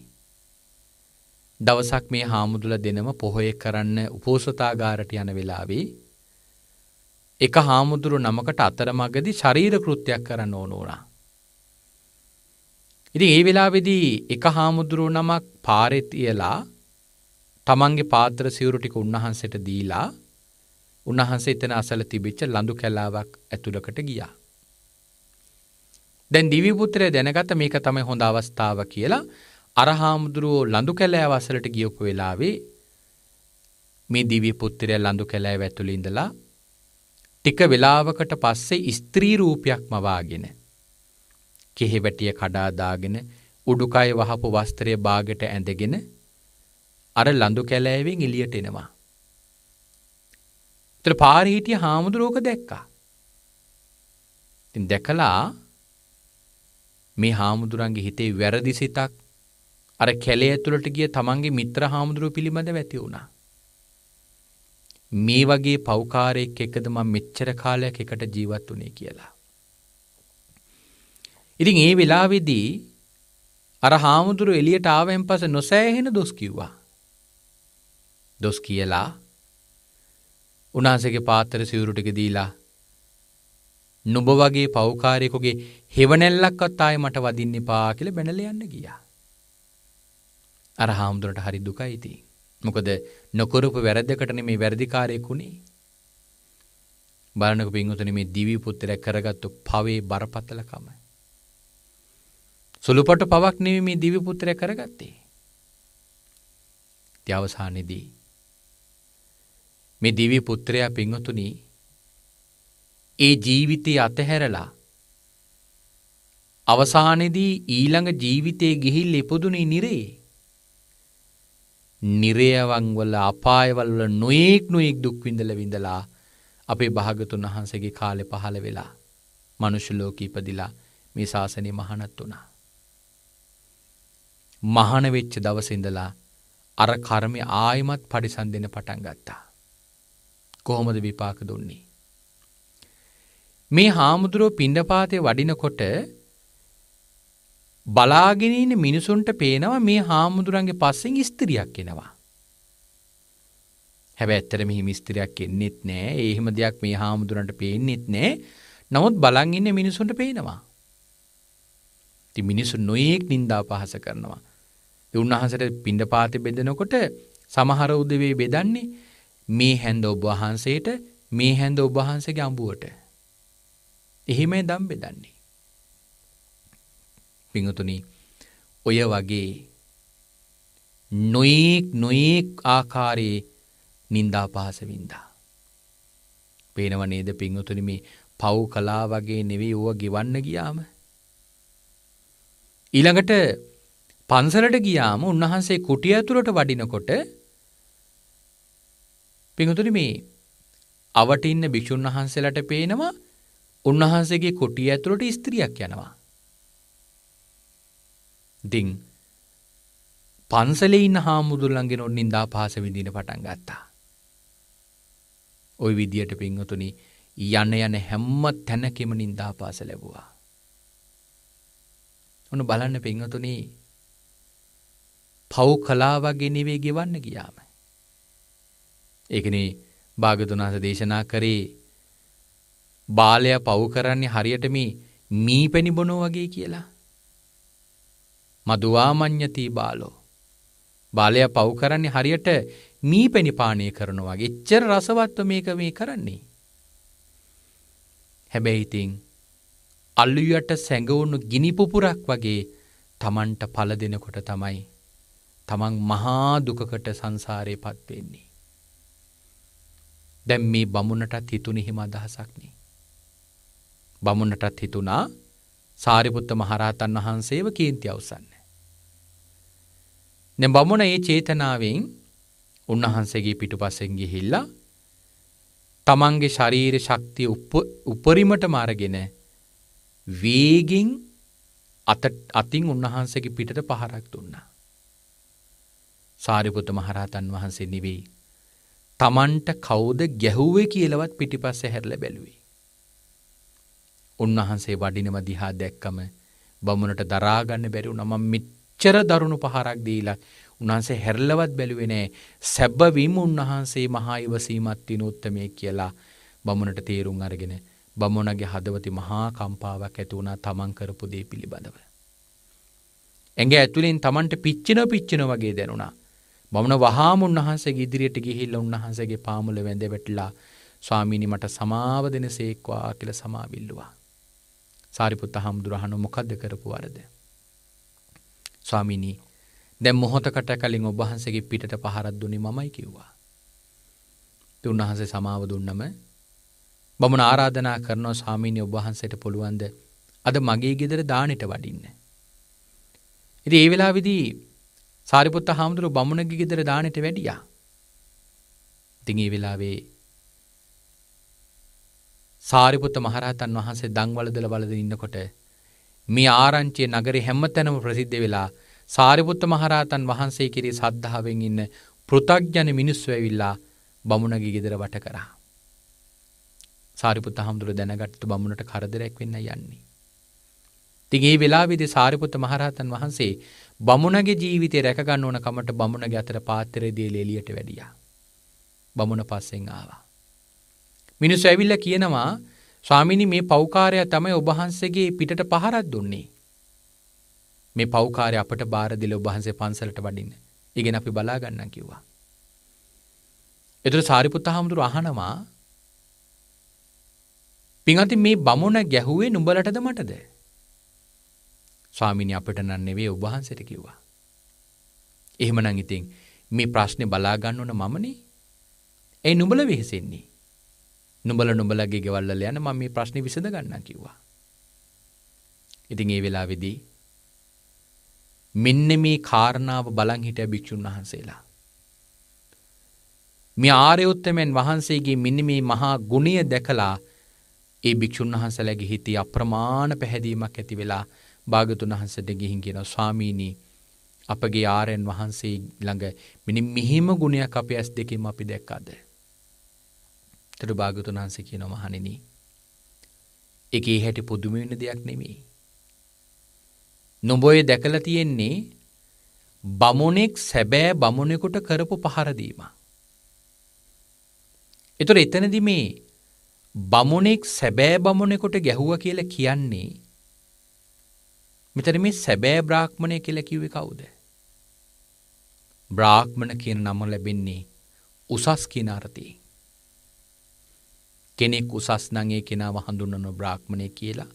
S1: දවසක් මේ හාමුදුරලා දෙනම පොහොය කරන්න උපෝසථාගාරට යන වෙලාවේ එක හාමුදුරු නමකට අතරමඟදී ශරීර කෘත්‍යයක් කරන්න ඕන වුණා. ඉතින් ඒ වෙලාවේදී එක හාමුදුරුව නමක් පාරේ තියලා තමන්ගේ පාත්‍ර සිවුරු ටික උන්වහන්සේට දීලා උන්වහන්සේ එතන අසල තිබිච්ච ලඳු කැලාවක් ඇතුළකට ගියා. දැන් දිවි පුත්‍රය දැනගත මේක තමයි හොඳ අවස්ථාව කියලා අර හාමුදුරුව ලඳු කැලෑව අසලට ගියපු වෙලාවේ මේ දිවි පුත්‍රය ලඳු කැලෑව ඇතුළේ ඉඳලා ටික වෙලාවකට පස්සේ ස්ත්‍රී රූපයක් මවාගෙන කෙහෙවැටිය කඩා දාගෙන උඩුකය වහපු වස්ත්‍රය බාගෙට ඇඳගෙන අර ලඳු කැලෑවෙන් එළියට එනවා. ඊට පාරේ හිටිය හාමුදුරුවෝක දැක්කා. ඉතින් දැකලා මේ හාමුදුරන්ගේ හිතේ වැරදි සිතක් අර කැලේ ඇතුළට ගිය තමන්ගේ මිත්‍ර හාමුදුරුවෝ පිළිබඳව ඇති වුණා. මේ වගේ පෞකාරයෙක් එක්කද මම මෙච්චර කාලයක් එකට ජීවත් වුණේ කියලා. ඉතින් ඒ වෙලාවේදී අර හාමුදුරු එළියට ආවෙන් පස්සේ නොසෑහෙන දොස් කිව්වා. දොස් කියලා උනාසේගේ පාත්‍ර සිවුරු ටික දීලා නුඹ වගේ පෞකාරයෙකුගේ හෙවණැල්ලක්වත් ආයේ මට වදින්න එපා කියලා බැනල යන්න ගියා. අර හාමුදුරන්ට හරි දුකයි ඉතින්. මොකද නොකරපු වැරද්දකට නෙමේ වැරදිකාරයෙකුනේ. බලනකො පින්වතුනි මේ දිවි පුත්‍රය කරගත්තු පවේ බරපතලකම. සුළුපට පවක් නෙවෙයි මේ දිව්‍ය පුත්‍රය කරගත්තේ. ත්‍යවසානේදී මේ දිව්‍ය පුත්‍රයා පින්වතුනි ඒ ජීවිතය අතහැරලා අවසානයේදී ඊළඟ ජීවිතේ ගිහිල් ඉපදුනේ නිරේ. නිරයවන් වල අපායවල වල නොඑක් නොඑක් දුක් විඳලා විඳලා අපේ භාගතුන් වහන්සේගේ කාලේ පහළ වෙලා මනුෂ්‍ය ලෝකෙ ඉපදිලා මේ ශාසනය මහානත් වුණා. මහන වෙච්ච දවසේ ඉඳලා අර කර්මය ආයෙමත් පරිසම්දෙන්න පටන් ගත්තා. කොහොමද විපාක දුන්නේ? මේ හාමුදුරුව පිණ්ඩපාතේ වඩිනකොට බලාගෙන ඉන්න මිනිසුන්ට පේනවා මේ හාමුදුරන්ගේ පස්සෙන් ස්ත්‍රියක් එනවා. හැබැයි ඇත්තට මෙහි මිස්ත්‍රියක් එන්නෙත් නෑ. ඒ හිම දෙයක් මේ හාමුදුරන්ට පේන්නෙත් නෑ. නමුත් බලන් ඉන්න මිනිසුන්ට පේනවා. ඉතින් මිනිසු නොයේක් නිඳා පහස කරනවා. උන්වහන්සේට පිණ්ඩපාතේ බෙදෙනකොට සමහර උදවේ බෙදන්නේ මේ හැඳ ඔබ වහන්සේට මේ හැඳ ඔබ වහන්සේගේ අඹුවට. එහිමයි දම් බෙදන්නේ. පිංගුතුනි ඔය වගේ නොයෙක් නොයෙක් ආකාරයේ නින්දා පහස වින්දා. පේනව නේද පිංගුතුනි මේ පව් කලා වගේ නෙවෙයි ඌව ගෙවන්න ගියාම. ඊළඟට පන්සලට ගියාම උන්වහන්සේ කුටිය ඇතුළට වඩිනකොට පිඟුතුනි මේ අවට ඉන්න භික්ෂුන් වහන්සේලාට පේනවා උන්වහන්සේගේ කුටිය ඇතුළට ස්ත්‍රියක් යනවා. දින් පන්සලේ ඉන්න හාමුදුරුවන්ගෙන් ඔන්න නින්දා පහස විඳින පටන් ගත්තා. ওই විදියට පිංගුතුනි යන යන හැම තැනකම නින්දා පහස ලැබුවා. ඔන්න බලන්න පිංගුතුනි පව් කලා වගේ නෙවේ ගෙවන්න ගියාම. ඒකනේ භාගතුනාස දේශනා කරේ බාලය පව් කරන්නේ හරියට මේ මී පැණි බොනෝ වගේ කියලා. මදුවාමං්්‍යතිී බාලෝ. බාලය පව් කරන්නේ හරියට මී පැණි පානය කරනවා එච්චර රසවත්ව මේක මේ කරන්නේ. හැබැයිඉතිං අල්ලුයට සැඟවුණු ගිනිපුපුරක් වගේ තමන්ට පල දෙනකොට තමයි තමන් මහා දුකකට සංසාරය පත්වෙන්නේ. දැම් මේ බමුණටත් හිතුනි හිම අදහසක්නේ. බමුණටත් හිතුනා සාරිපුත්ත මහරහතන් වහන්සේව කීන්ති අවසන්න. නැ බමුණ ඒ චේතනාවෙන් උන්වහන්සේගේ පිටුපසෙන්ගේ හිල්ලා තමන්ගේ ශරීර ශක්තිය උපරිමට මාරගෙන වේගින් අතින් උන්වහන්සේගේ පිටට පහරක් දුන්නා. සාරිපුත මහරහතන් වහන්සේ නිවෙයි. තමන්ට කවුද ගැහුවේ කියලවත් පිටිපස්ස හැරල බැලුවේ. උන්වහන්සේ වඩිනව දිහා දැක්කම බමුණට දරාගන්න බැරි නම මිච්චර දරුණු පහරක් දීලා උන්වහන්සේ හැරලවත් බැලුවෙනෑ සැබ්බවීම උන්වහන්සේ මහා ඉවසීමත්ති නෝත්තමය කියලා බමුණට තේරුම් අරගෙන බමුණගේ හදවති මහා කම්පාවක් ඇතිවුණා තමන් කරපු දේ පිළිබඳව. ඇඟ ඇතුළින් තමන්ට පිච්චින පිච්චින වගේ දැනුණා බමුණ වහාම උන්වහන්සේගේ ඉදිරියට ගිහිල්ලා උන්වහන්සේගේ පාමුල වැඳ වැටිලා ස්වාමීනි මට සමාව දෙනසේක්වා කියලා සමාවිල්ලුවා. සාරිපුත්ත හාමුදුරහන මොකද්ද කරපු වරද? ස්වාමීනි දැන් මොහොතකට කලින් ඔබ වහන්සේගේ පිටට පහරක් දුන්නේ මමයි කිව්වා. ඒ උන්වහන්සේ සමාව දුන්නම බමුණ ආරාධනා කරනවා ස්වාමීනි ඔබ වහන්සේට පුළුවන්ද අද මගේ ගෙදර දානෙට වඩින්න. ඉතින් ඒ වෙලාවේදී සාරිපුත්ත හාමුදුරු බමුණගේ ගෙදර දානෙට වැඩියා. ඉතින් ඒ වෙලාවේ සාරිපුත්ත මහරහතන් වහන්සේ දංවලදල බලද ඉන්නකොට මේ ආරංචිය නගරේ හැමතැනම ප්‍රසිද්ධ වෙලා සාරිපුත්ත මහරහතන් වහන්සේ කිරී සද්ධාවෙන් ඉන්න පෘථග්ජන මිනිස්සු ඇවිල්ලා බමුණගේ ගෙදර වට කරා. සාරිපුත්ත හාමුදුරුව දැනගත්තු බමුණට කරදරයක් වෙන්න යන්නේ. ඉතින් ඒ වෙලාවේදී සාරිපුත්ත මහරහතන් වහන්සේ බමුණගේ ජීවිතේ රැකගන්න ඕන කමට බමුණගේ අතර පාත්‍රයේ දේල එළියට වැඩියා. බමුණ පස්සෙන් ආවා. මිනිස්සු ඇවිල්ලා කියනවා ස්වාමිනී මේ පෞකාරය තමයි ඔබ වහන්සේගේ පිටට පහරක් දුන්නේ. මේ පෞකාරය අපට බාර දීලා ඔබ වහන්සේ පන්සලට වඩින්න. ඉගෙන අපි බලා ගන්නම් කිව්වා. ඒතර සාරිපුත්ත හාමුදුරුව අහනවා පින්වත්නි මේ බමුණ ගැහුවේ නුඹලටද මටද? ස්වාමිනී අපට නම් නෙවෙයි ඔබ වහන්සේට කිව්වා. එහෙමනම් ඉතින් මේ ප්‍රශ්නේ බලා ගන්න ඕන මමනේ. ඒ නුඹල වෙහෙසෙන්නේ. නුඹල නුඹලගේ ගෙවල් වල යන මම මේ ප්‍රශ්නේ විසඳ ගන්නම් කිව්වා. ඉතින් ඒ වෙලාවේදී මෙන්න මේ කාරණාව බලන් හිටිය භික්ෂුන් වහන්සේලා මේ ආර්ය උත්තමයන් වහන්සේගේ මෙන්න මේ මහා ගුණය දැකලා ඒ භික්ෂුන් වහන්සේලාගේ හිතේ අප්‍රමාණ පැහැදීමක් ඇති වෙලා භාගතුන් වහන්සට ගිහින් කියෙන ස්වාමීණී අපගේ ආරයන් වහන්සේ ළඟ මිනි මෙහෙම ගුණයක් අප ඇස් දෙකම අපි දැක්කාද. තට භාගතුන් වහන්සේ කිය නොමහනින. එකේ හැටි පුදුමවෙන්න දෙයක් නෙමේ. නොබොය දැකල තියෙන්නේ බමුණෙක් සැබෑ බමුණෙකුට කරපු පහරදීම. එතුර එතනදි මේ බමුණෙක් සැබෑ බමුණෙකුට ගැහුව කියලා කියන්නේ මෙතන මේ සැබෑ බ්‍රාහ්මණය කියලා කිව්වේ කවුද? බ්‍රාහ්මණ කියන නම ලැබෙන්නේ උසස් කියන අර්ථයෙන්. කෙනෙක් උසස් නම් ඒ කෙනාව හඳුන්වන බ්‍රාහ්මණය කියලා.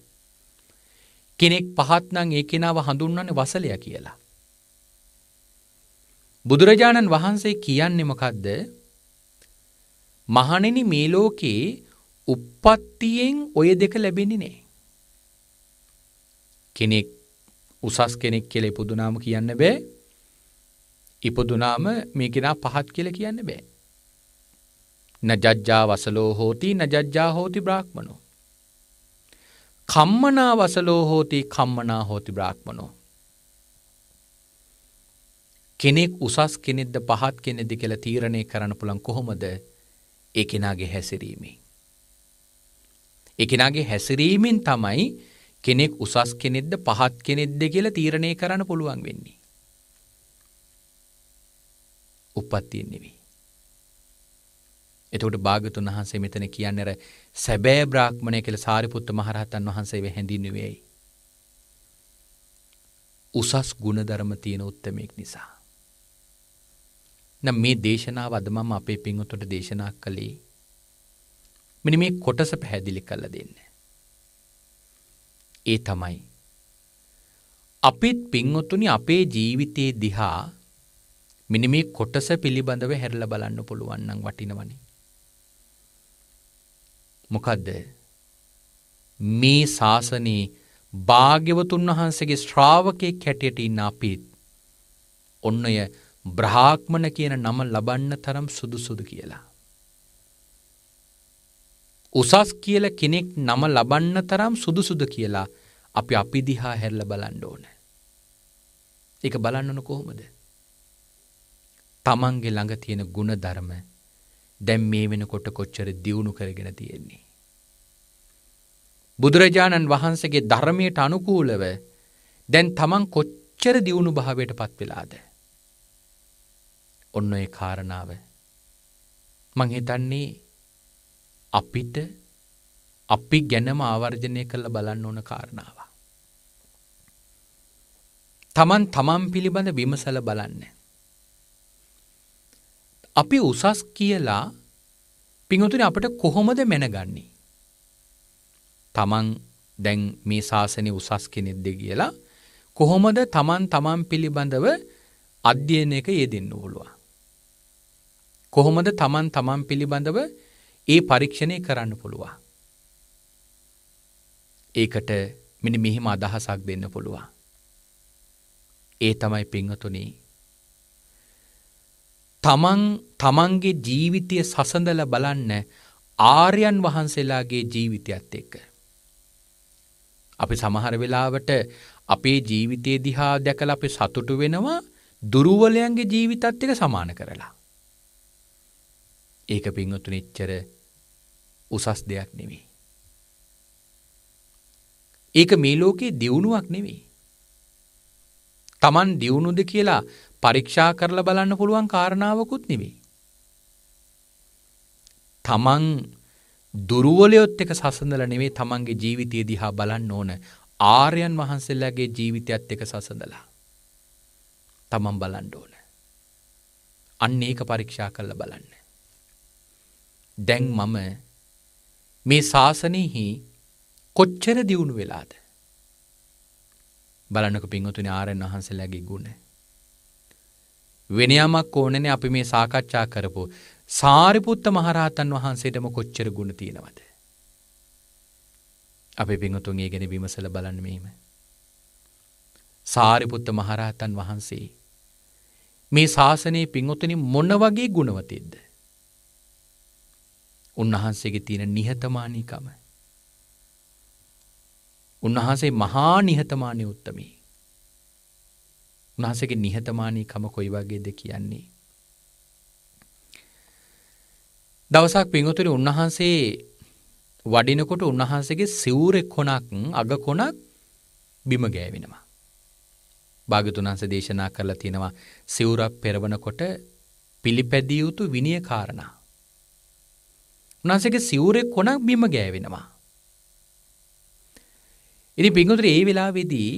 S1: කෙනෙක් පහත් නම් ඒ කෙනාව හඳුන්වන්නේ වසලයා කියලා. බුදුරජාණන් වහන්සේ කියන්නේ මොකද්ද? මහණෙනි මේ ලෝකේ උප්පත්තියෙන් ඔය දෙක ලැබෙන්නේ නැහැ. කෙනෙක් උසස් කෙනෙක් කියලා ඉපදුනාම කියන්න බෑ. ඉපදුනාම මේ කෙනා පහත් කියලා කියන්න බෑ. නජජ්ජා වසලෝ හෝති නජජ්ජා හෝති බ්‍රාහ්මනෝ. කම්මනා වසලෝ හෝති කම්මනා හෝති බ්‍රාහ්මනෝ. කෙනෙක් උසස් කෙනෙක්ද පහත් කෙනෙක්ද කියලා තීරණය කරන්න පුළුවන් කොහොමද? ඒ කෙනාගේ හැසිරීමෙන්. ඒ කෙනාගේ හැසිරීමෙන් තමයි කෙනෙක් උසස් කෙනෙක්ද පහත් කෙනෙක්ද කියලා තීරණය කරන්න පුළුවන් වෙන්නේ. උපත්තියෙන් නෙවෙයි. එතකොට භාගතුන් වහන්සේ මෙතන කියන්නේ අර සැබෑ බ්‍රාහ්මණය කියලා සාරිපුත්ත මහරහතන් වහන්සේව හැඳින්වෙයි. උසස් ගුණධර්ම තියෙන උත්තමයෙක් නිසා. නම් මේ දේශනාව අද මම අපේ පින්වතුන්ට දේශනා කළේ මෙන්න මේ කොටස පැහැදිලි කරලා දෙන්න. ඒ තමයි. අපිත් පින්වතුනි අපේ ජීවිතයේ දිහා මෙනි මේ කොටස පිළිබඳව හැරලා බලන්න පුළුවන් නම් වටිනවනේ. මොකද්ද? මේ ශාසනයේ භාග්‍යවතුන් වහන්සේගේ ශ්‍රාවකෙක් හැටියට ඉන්න අපිත් ඔන්න ඔය බ්‍රාහ්මණ කියන නම ලබන්න තරම් සුදුසුදු කියලා. උසස් කියල කෙනෙක් නම ලබන්න තරම් සුදුසුද කියලා අපි අපි දිහා හැරල බලන්න ඕන. එක බලන්නන කොහොමද. තමන්ගේ ළඟ තියෙන ගුණ ධර්ම දැම් මේ වෙන කොට කොච්චර දියුණු කරගෙන තියෙන්නේ. බුදුරජාණන් වහන්සගේ ධර්මයට අනුකූලව දැන් තමන් කොච්චර දියුණු භාවයට පත්වෙලාද. ඔන්න ඒ කාරණාව. මං හිතන්නේ අපිට අපි ගැනම ආවර්ජනය කළ බලන්න ඕන කාරණාව. තමන් තමන් පිළිබඳ විමසල බලන්න. අපි උසස් කියලා පිංහතුන අපට කොහොමද මැනගන්නේ. තමන් දැන් මේ ශාසනය උසස් කෙනෙද්ද කියලා කොහොමද තමන් තමන් පිළිබඳව අධ්‍යයනයක යෙදෙන්න්න ඕළුවන්. කොහොමද තමන් තමන් පිළිබඳව ඒ පරීක්ෂණය කරන්න පුළුවන්. ඒකට මිනි මෙහිම අදහසක් දෙන්න පුළුවන්. ඒ තමයි පිංහතුනී තමන් තමන්ගේ ජීවිතය සසඳල බලන්න ආර්යන් වහන්සේලාගේ ජීවිතයත් එක්ක. අපි සමහර වෙලාවට අපේ ජීවිතයේ දිහා දැකල අපි සතුටු වෙනවා දුරුවලයන්ගේ ජීවිතත් එක සමාන කරලා. ඒක පින්වතුන එච්චර උසස් දෙයක් නෙවෙයි. ඒක මේ ලෝකේ දියුණුවක් නෙවෙයි. Taman දියුණුද කියලා පරීක්ෂා කරලා බලන්න පුළුවන් කාරණාවකුත් නෙවෙයි. Taman දුරුවලියොත් එක සසඳලා නෙවෙයි Tamanගේ ජීවිතය දිහා බලන්න ඕන ආර්යයන් වහන්සේලාගේ ජීවිතයත් එක සසඳලා. Taman බලන්න ඕන. අන්න ඒක පරීක්ෂා කරලා බලන්න. දැන් මම මේ ශාසනයහි කොච්චර දියුණු වෙලාද. බලනක පින්වතුනි ආරයන් වහන්සේලාගේ ගුණ. වෙනයමක් ඕනනේ අපි මේ සාකච්ඡා කරපු සාරිපුත්ත මහරහතන් වහන්සේටම කොච්චර ගුණ තියෙනවද. අපි පිංහතුන් ඒ ගැන විමසල බලන්නවීම. සාරිපුත්ත මහරහතන් වහන්සේ මේ ශාසනයේ පිංහොතනි මොන වගේ ගුණවතිද්ද. උන්වහන්සේගේ තියෙන නිහතමානීකම. උන්වහන්සේ මහා නිහතමානී උත්තමී. උන්වහන්සේගේ නිහතමානීකම කොයි වගේද කියන්නේ? දවසක් පින්වතුනි උන්වහන්සේ වඩිනකොට උන්වහන්සේගේ සිවුරේ කොනක් අග කොනක් බිම ගෑවෙනවා. භාග්‍යතුන් වහන්සේ දේශනා කරලා තියෙනවා සිවුරක් පෙරවනකොට පිළිපැදිය යුතු විනය කාරණා. උන්වහන්සේගේ සිවුරේ කොනක් බිම ගෑවෙනවා. ඉතින් පිංගුතුනි ඒ වෙලාවේදී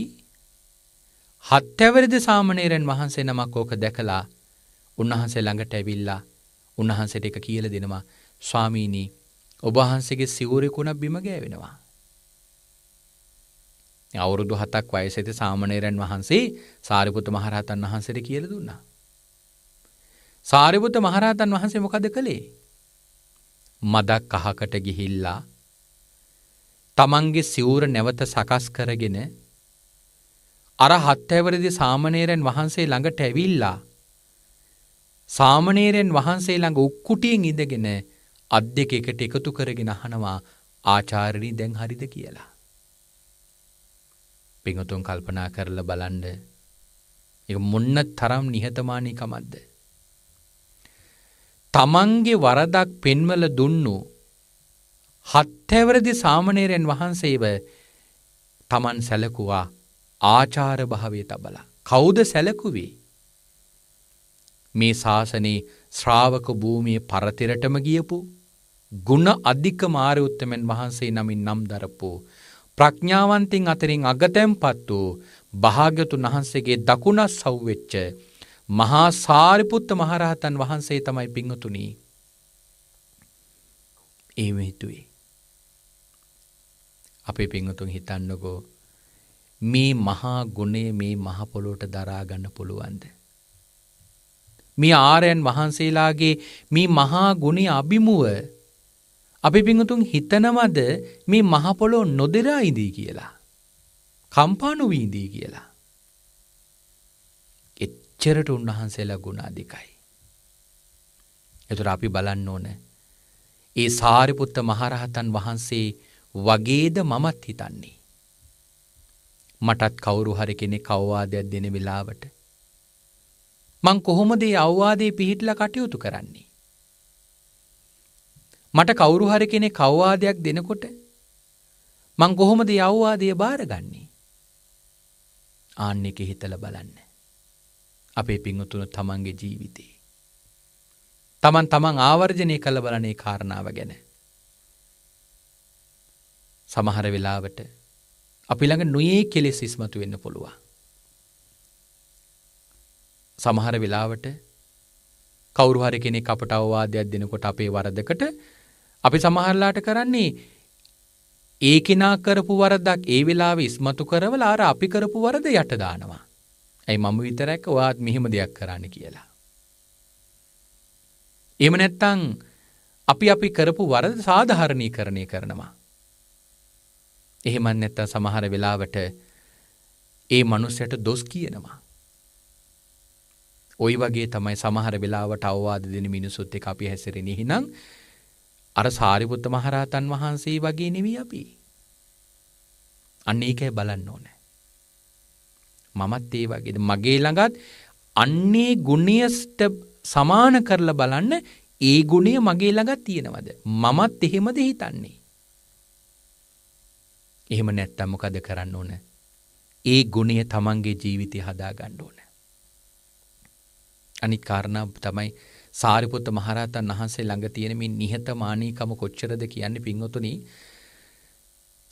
S1: හත්වැරිද සාමණේරයන් වහන්සේ නමක් ඕක දැකලා උන්වහන්සේ ළඟට ඇවිල්ලා උන්වහන්සේට එක කියලා දෙනවා ස්වාමීනි ඔබ වහන්සේගේ සිවුරේ කොනක් බිම ගෑවෙනවා. අවුරුදු 7ක් වයසේදී සාමණේරයන් වහන්සේ සාරිපුත මහරහතන් වහන්සේට කියලා දුන්නා. සාරිපුත මහරහතන් වහන්සේ මොකද කළේ? මදක් අහකට ගිහිල්ලා තමන්ගේ සිවුර නැවත සකස් කරගෙන අර හත්ඇවරදි සාමණේරයන් වහන්සේ ළඟට ඇවිල්ලා සාමණේරයන් වහන්සේ ළඟ උක්කුටියෙන් ඉඳගෙන අත් දෙක එකට එකතු කරගෙන අහනවා ආචාර්යනි දැන් හරිද කියලා. පිඟුතුන් කල්පනා කරලා බලන්න. ඒක මොන්න තරම් නිහතමානීකමක්ද? තමන්ගේ වරදක් පෙන්වල දුන්නු හත්හැවරදි සාමනේරයන් වහන්සේව තමන් සැලකුවා ආචාර භාවය තබලා. කෞුද සැලකුවේ. මේ ශාසනයේ ශ්‍රාවක භූමිය පරතිරටම ගියපු ගුණ අධික මාරය උත්තමෙන් වහන්සේ නමින් නම් දරපු. ප්‍රඥාවන්තින් අතරින් අගතැම්පත් වූ භාග්‍යතුන් වහන්සේගේ දකුණස් සව්වෙච්ච මහා සාරිපුත්ත මහරහතන් වහන්සේ තමයි පිංහතුනී ඒම හිතුවේ. අපේ පිංහතුන් හිතන්නකෝ මේ මහා ගුණේ මේ මහපොලොට දරාගන්න පුළුවන්ද. මේ ආරයන් වහන්සේලාගේ මේ මහා ගුණේ අභිමුව අපි පිංහතුන් හිතනවද මේ මහපොලෝ නොදෙරායිදී කියලා. කම්පානුවීදී කියලා. එච්චරට උන්වහන්සේලා ගුණාධිකයි. එතුර අපි බලන්න ඕන. ඒ සාරිපුත්ත මහරහතන් වහන්සේ වගේද මමත් හිතන්නේ. මටත් කවුරු හරි කෙනෙ කව්වාදයක් දෙන වෙලාවට. මං කොහොමදේ අවවාදේ පිහිටල කටයුතු කරන්නේ. මට කවුරු හරි කෙනෙ කව්වාදයක් දෙනකොට මං කොහොමද අවවාදය භාරගන්නේ. ආන්නෙ එක හිතල බලන්න. අපේ පිංහතුන තමන්ගේ ජීවිතේ. තමන් තමන් ආවර්ජනය කළ බලනේ කාරණාව ගැන. සමහර වෙලාවට අපිළඟ නොයේ කෙලෙස් ඉස්මතු වෙන්න පුළුවන්. සමහර වෙලාවට කවුරුහරි කෙනෙ අපට අවවාදයක් දෙනකොට අපේ වරදකට අපි සමහරලාට කරන්නේ ඒ කෙනා කරපු වරදක් ඒ වෙලාව ඉස්මතු කරවල අර අපි කරපු වරද යටදානවා. ඇයි මම විතරක් ඔයාත් මෙහෙම දෙයක් කරන්න කියලා. එහෙම නැත්නම් අපි අපි කරපු වරද සාධාරණීකරණය කරනවා. එහෙම නැත්නම් සමහර වෙලාවට ඒ මනුස්සයට දොස් කියනවා. ওই වගේ තමයි සමහර වෙලාවට අවවාද දෙන මිනිසුත් එක්ක අපි හැසිරෙන්නේ. එහෙනම් අර සාරිපුත්ත මහරහතන් වහන්සේ වගේ නෙවෙයි අපි. අන්න ඒකයි බලන්න ඕනේ. මමත් ඒ වගේද මගේ ළඟත් අන්නේ ගුණියස්ට සමාන කරලා බලන්න ඒ ගුණය මගේ ළඟත් තියෙනවද මමත් එහෙමද හිතන්නේ එහෙම නැත්තම් මොකද කරන්න ඕන ඒ ගුණය තමන්ගේ ජීවිතය හදා ගන්න ඕන අනිත් කාරණා තමයි සාරිපුත්ත මහරහතන් වහන්සේ ළඟ තියෙන මේ නිහතමානීකම කොච්චරද කියන්නේ පින්වතුනි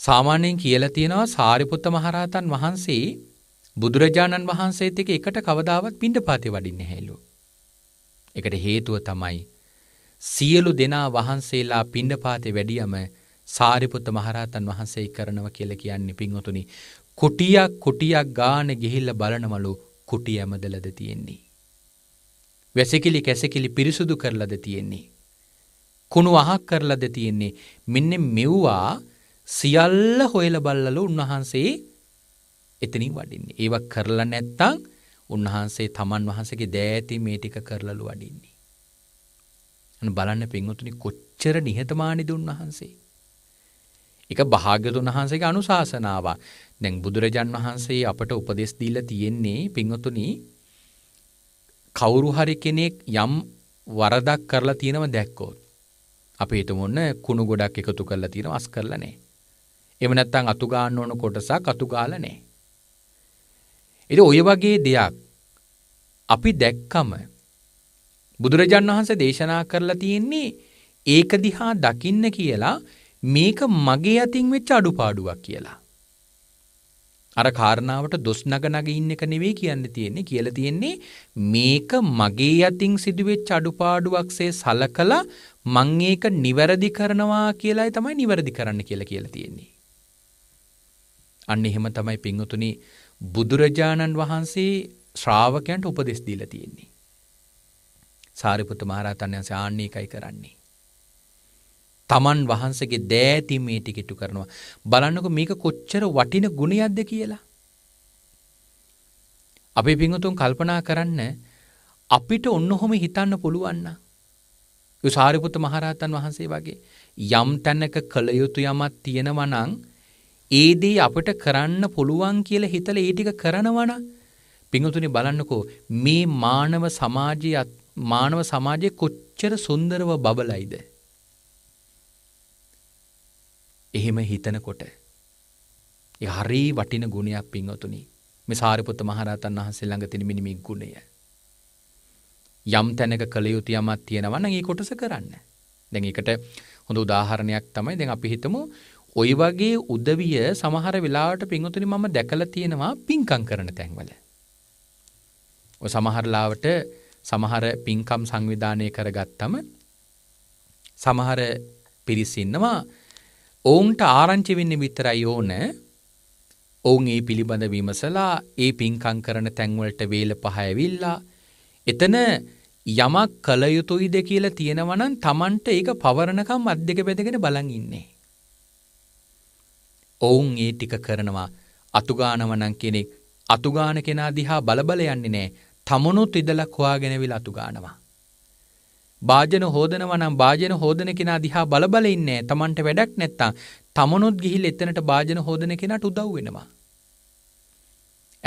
S1: සාමාන්‍යයෙන් කියලා තියෙනවා සාරිපුත්ත මහරහතන් වහන්සේ බුදුරජාණන් වහන්සේත් එක්ක එකට කවදාවත් පිණ්ඩපාතේ වඩින්නේ නැහැලු. ඒකට හේතුව තමයි සියලු දෙනා වහන්සේලා පිණ්ඩපාතේ වැඩියම සාරිපුත්ත මහරහතන් වහන්සේ කරනවා කියලා කියන්නේ පින්වතුනි කුටියක් කුටියක් ගාන ගිහිල්ලා බලනවලු කුටි ඇමදලද තියෙන්නේ. වැසිකිලි කැසිකිලි පිරිසුදු කරලද තියෙන්නේ. කුණු අහක් කරලද තියෙන්නේ මෙන්න මෙව්වා සියල්ල හොයල බල්ලලු උන්වහන්සේ එතනින් වඩින්නේ. ඒවා කරලා නැත්තම් උන්වහන්සේ තමන් වහන්සේගේ දෑති මේ ටික කරලලු වඩින්නේ. අන්න බලන්න පින්වතුනි කොච්චර නිහතමානීද උන්වහන්සේ. ඒක භාග්‍යතුන් වහන්සේගේ අනුශාසනාවක්. දැන් බුදුරජාන් වහන්සේ අපට උපදෙස් දීලා තියෙන්නේ පින්වතුනි කවුරු හරි කෙනෙක් යම් වරදක් කරලා තියෙනව දැක්කොත් අපි හිතමු ඔන්න කුණු ගොඩක් එකතු කරලා තියෙනව අස් කරලා නැහැ. එහෙම නැත්නම් අතු ගන්න ඕන කොටසක් අතු ගාලා නැහැ. ඉතින් ඔය වගේ දෙයක් අපි දැක්කම බුදුරජාන් වහන්සේ දේශනා කරලා තියෙන්නේ ඒක දිහා දකින්න කියලා මේක මගේ අතින් වෙච්ච අඩුපාඩුවක් කියලා. අර කාරණාවට දොස් නගනග ඉන්න එක නෙවෙයි කියන්න තියෙන්නේ කියලා තියෙන්නේ මේක මගේ අතින් සිදුවෙච්ච අඩුපාඩුවක්සේ සලකලා මං ඒක නිවැරදි කරනවා කියලායි තමයි නිවැරදි කරන්න කියලා කියලා තියෙන්නේ. අන්න එහෙම තමයි පින්වතුනි බුදුරජාණන් වහන්සේ ශ්‍රාවකයන්ට උපදෙස් දීලා තියෙන්නේ. සාරිපුත මහරහතන් වහන්සේ ආන්නේ එකයි කරන්නේ. තමන් වහන්සේගේ දෑති මේ ටිකටු කරනවා. බලන්නකො මේක කොච්චර වටින ගුණයක්ද කියලා. අපේ පිංහතුන් කල්පනා කරන්න අපිට ඔන්නොහොම හිතන්න පුළුවන්න. සාරිපුත මහරහතන් වහන්සේ වගේ යම් තැනක කළ යුතු යමත් තියෙනවනං ඒ දේ අපිට කරන්න පුළුවන් කියලා හිතලා ඒ ටික කරනවා නම් පිඟුතුනි බලන්නකෝ මේ මානව සමාජයේ මානව සමාජයේ කොච්චර සුන්දරව බබලයිද එහෙම හිතනකොට ඒ හරි වටින ගුණයක් පිඟුතුනි මේ සාරිපුත්ත මහරහතන් වහන්සේ ළඟ තියෙන මිනිමින් ගුණය යම් තැනක කළ යුතු යමක් තියෙනවා නම් ඒ කොටස කරන්න. දැන් ඒකට හොඳ උදාහරණයක් තමයි දැන් අපි හිතමු ওই වගේ උදවිය සමහර වෙලාවට පින්වතුනි මම දැකලා තියෙනවා පින්කම් කරන තැන්වල. ඔය සමහර ලාවට සමහර පින්කම් සංවිධානය කරගත්තම සමහර පිරිස් ඉන්නවා ඔවුන්ට ආරංචි වෙන්න විතරයි ඕන ඔවුන් ඒ පිළිබඳ විමසලා ඒ පින්කම් කරන තැන්වලට වේල පහ ඇවිල්ලා එතන යමක් කළ යුතුයිද කියලා තියෙනවා නම් Tamanට ඒක පවරණකම් අද්දක බෙදගෙන බලන් ඉන්නේ. ඔවුන් ඒ ටික කරනවා අතුගානවනං කෙනෙක් අතුගාන කෙනා දිහා බලබල යන්නේ නෑ තමනුත් ඉදලක් හොයාගෙනවිල් අතුගානවා. භාජන හෝදනවනම් භාජන හෝදන කෙනා දිහා බලබල ඉන්නේ තමන්ට වැඩක් නැත්තං තමනුත් ගිහිල් එතනට භාජන හෝදන කෙනට උදව් වෙනවා.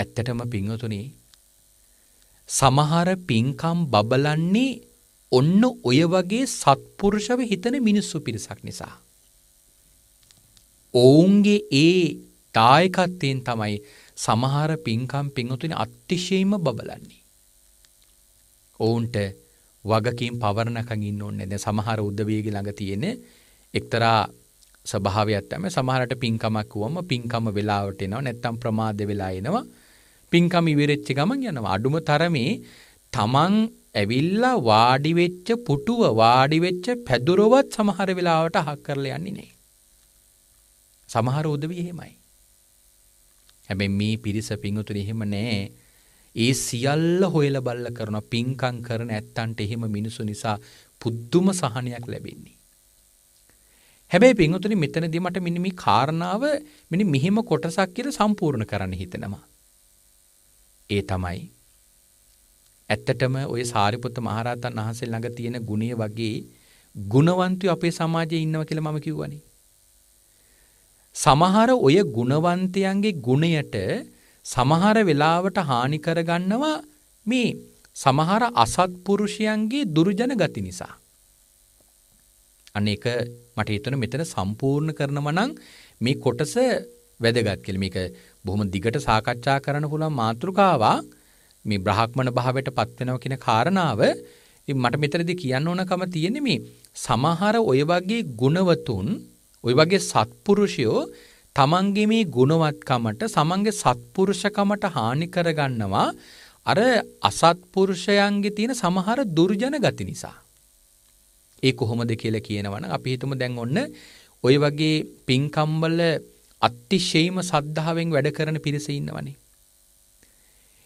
S1: ඇත්තටම පිංහතුනේ සමහර පින්කම් බබලන්නේ ඔන්න ඔය වගේ සත්පුරුෂව හිතන මිනිස්සු පිරිසක් නිසා. ඔවුන්ගේ ඒ දායකත්වයෙන් තමයි සමහර පින්කම් පින්වතුනි අතිශයින්ම බබලන්නේ. ඔවුන්ට වගකීම් පවරණකම් ඉන්න ඕනේ නැහැ. සමහර උදවියගේ ළඟ තියෙන එක්තරා ස්වභාවයක් තමයි සමහරට පින්කමක් වුවම පින්කම වෙලාවට එනවා නැත්නම් ප්‍රමාද වෙලා එනවා. පින්කම ඉවරෙච්ච ගමන් යනවා. අඩුම තරමේ තමන් ඇවිල්ලා වාඩි වෙච්ච පුටුව වාඩි වෙච්ච පැදුරවත් සමහර වෙලාවට අහක් කරලා යන්නේ නැහැ. සමහර උදවි එහෙමයි. හැබැයි මේ පිරිස පිංගුතුනි එහෙම නෑ. ඒ සියල්ල හොයලා බල්ලා කරන පිංකම් කරන ඇත්තන්ට එහෙම මිනිසු නිසා පුදුම සහනයක් ලැබෙන්නේ. හැබැයි පිංගුතුනි මෙතනදී මට මෙන්න මේ කාරණාව මෙන්න මෙහෙම කොටසක් කියලා සම්පූර්ණ කරන්න හිතෙනවා. ඒ තමයි ඇත්තටම ওই සාරිපුත්ත මහරහතන් වහන්සේ ළඟ තියෙන ගුණය වගේ ගුණවන්තයෝ අපේ සමාජයේ ඉන්නවා කියලා මම කිව්වනේ. සමහර ඔය ගුණවන්තයන්ගේ ගුණයට සමහර වෙලාවට හානි කරගන්නවා මේ සමහර අසත්පුරුෂයන්ගේ දුර්ජන ගති නිසා. අන්න ඒක මට හිතෙන මෙතන සම්පූර්ණ කරනම නම් මේ කොටස වැදගත් කියලා. මේක බොහොම දිගට සාකච්ඡා කරන්න පුළුවන් මාතෘකාවක්. මේ බ්‍රහ්මණ භාවයට පත් වෙනවා කියන කාරණාව මට මෙතනදී කියන්න ඕනකම තියෙන්නේ මේ සමහර ඔය වගේ ගුණවතුන් ওই වගේ සත්පුරුෂයෝ තමන්ගේ මේ ගුණවත්කමට සමන්ගේ සත්පුරුෂකමට හානි කරගන්නවා අර අසත්පුරුෂයන්ගේ තියෙන සමහර දුර්ජන ගති නිසා. ඒ කොහොමද කියලා කියනවනම් අපි හිතමු දැන් ඔන්න ওই වගේ පින්කම්වල අතිශේම සද්ධාවෙන් වැඩ කරන පිරිස ඉන්නවනේ.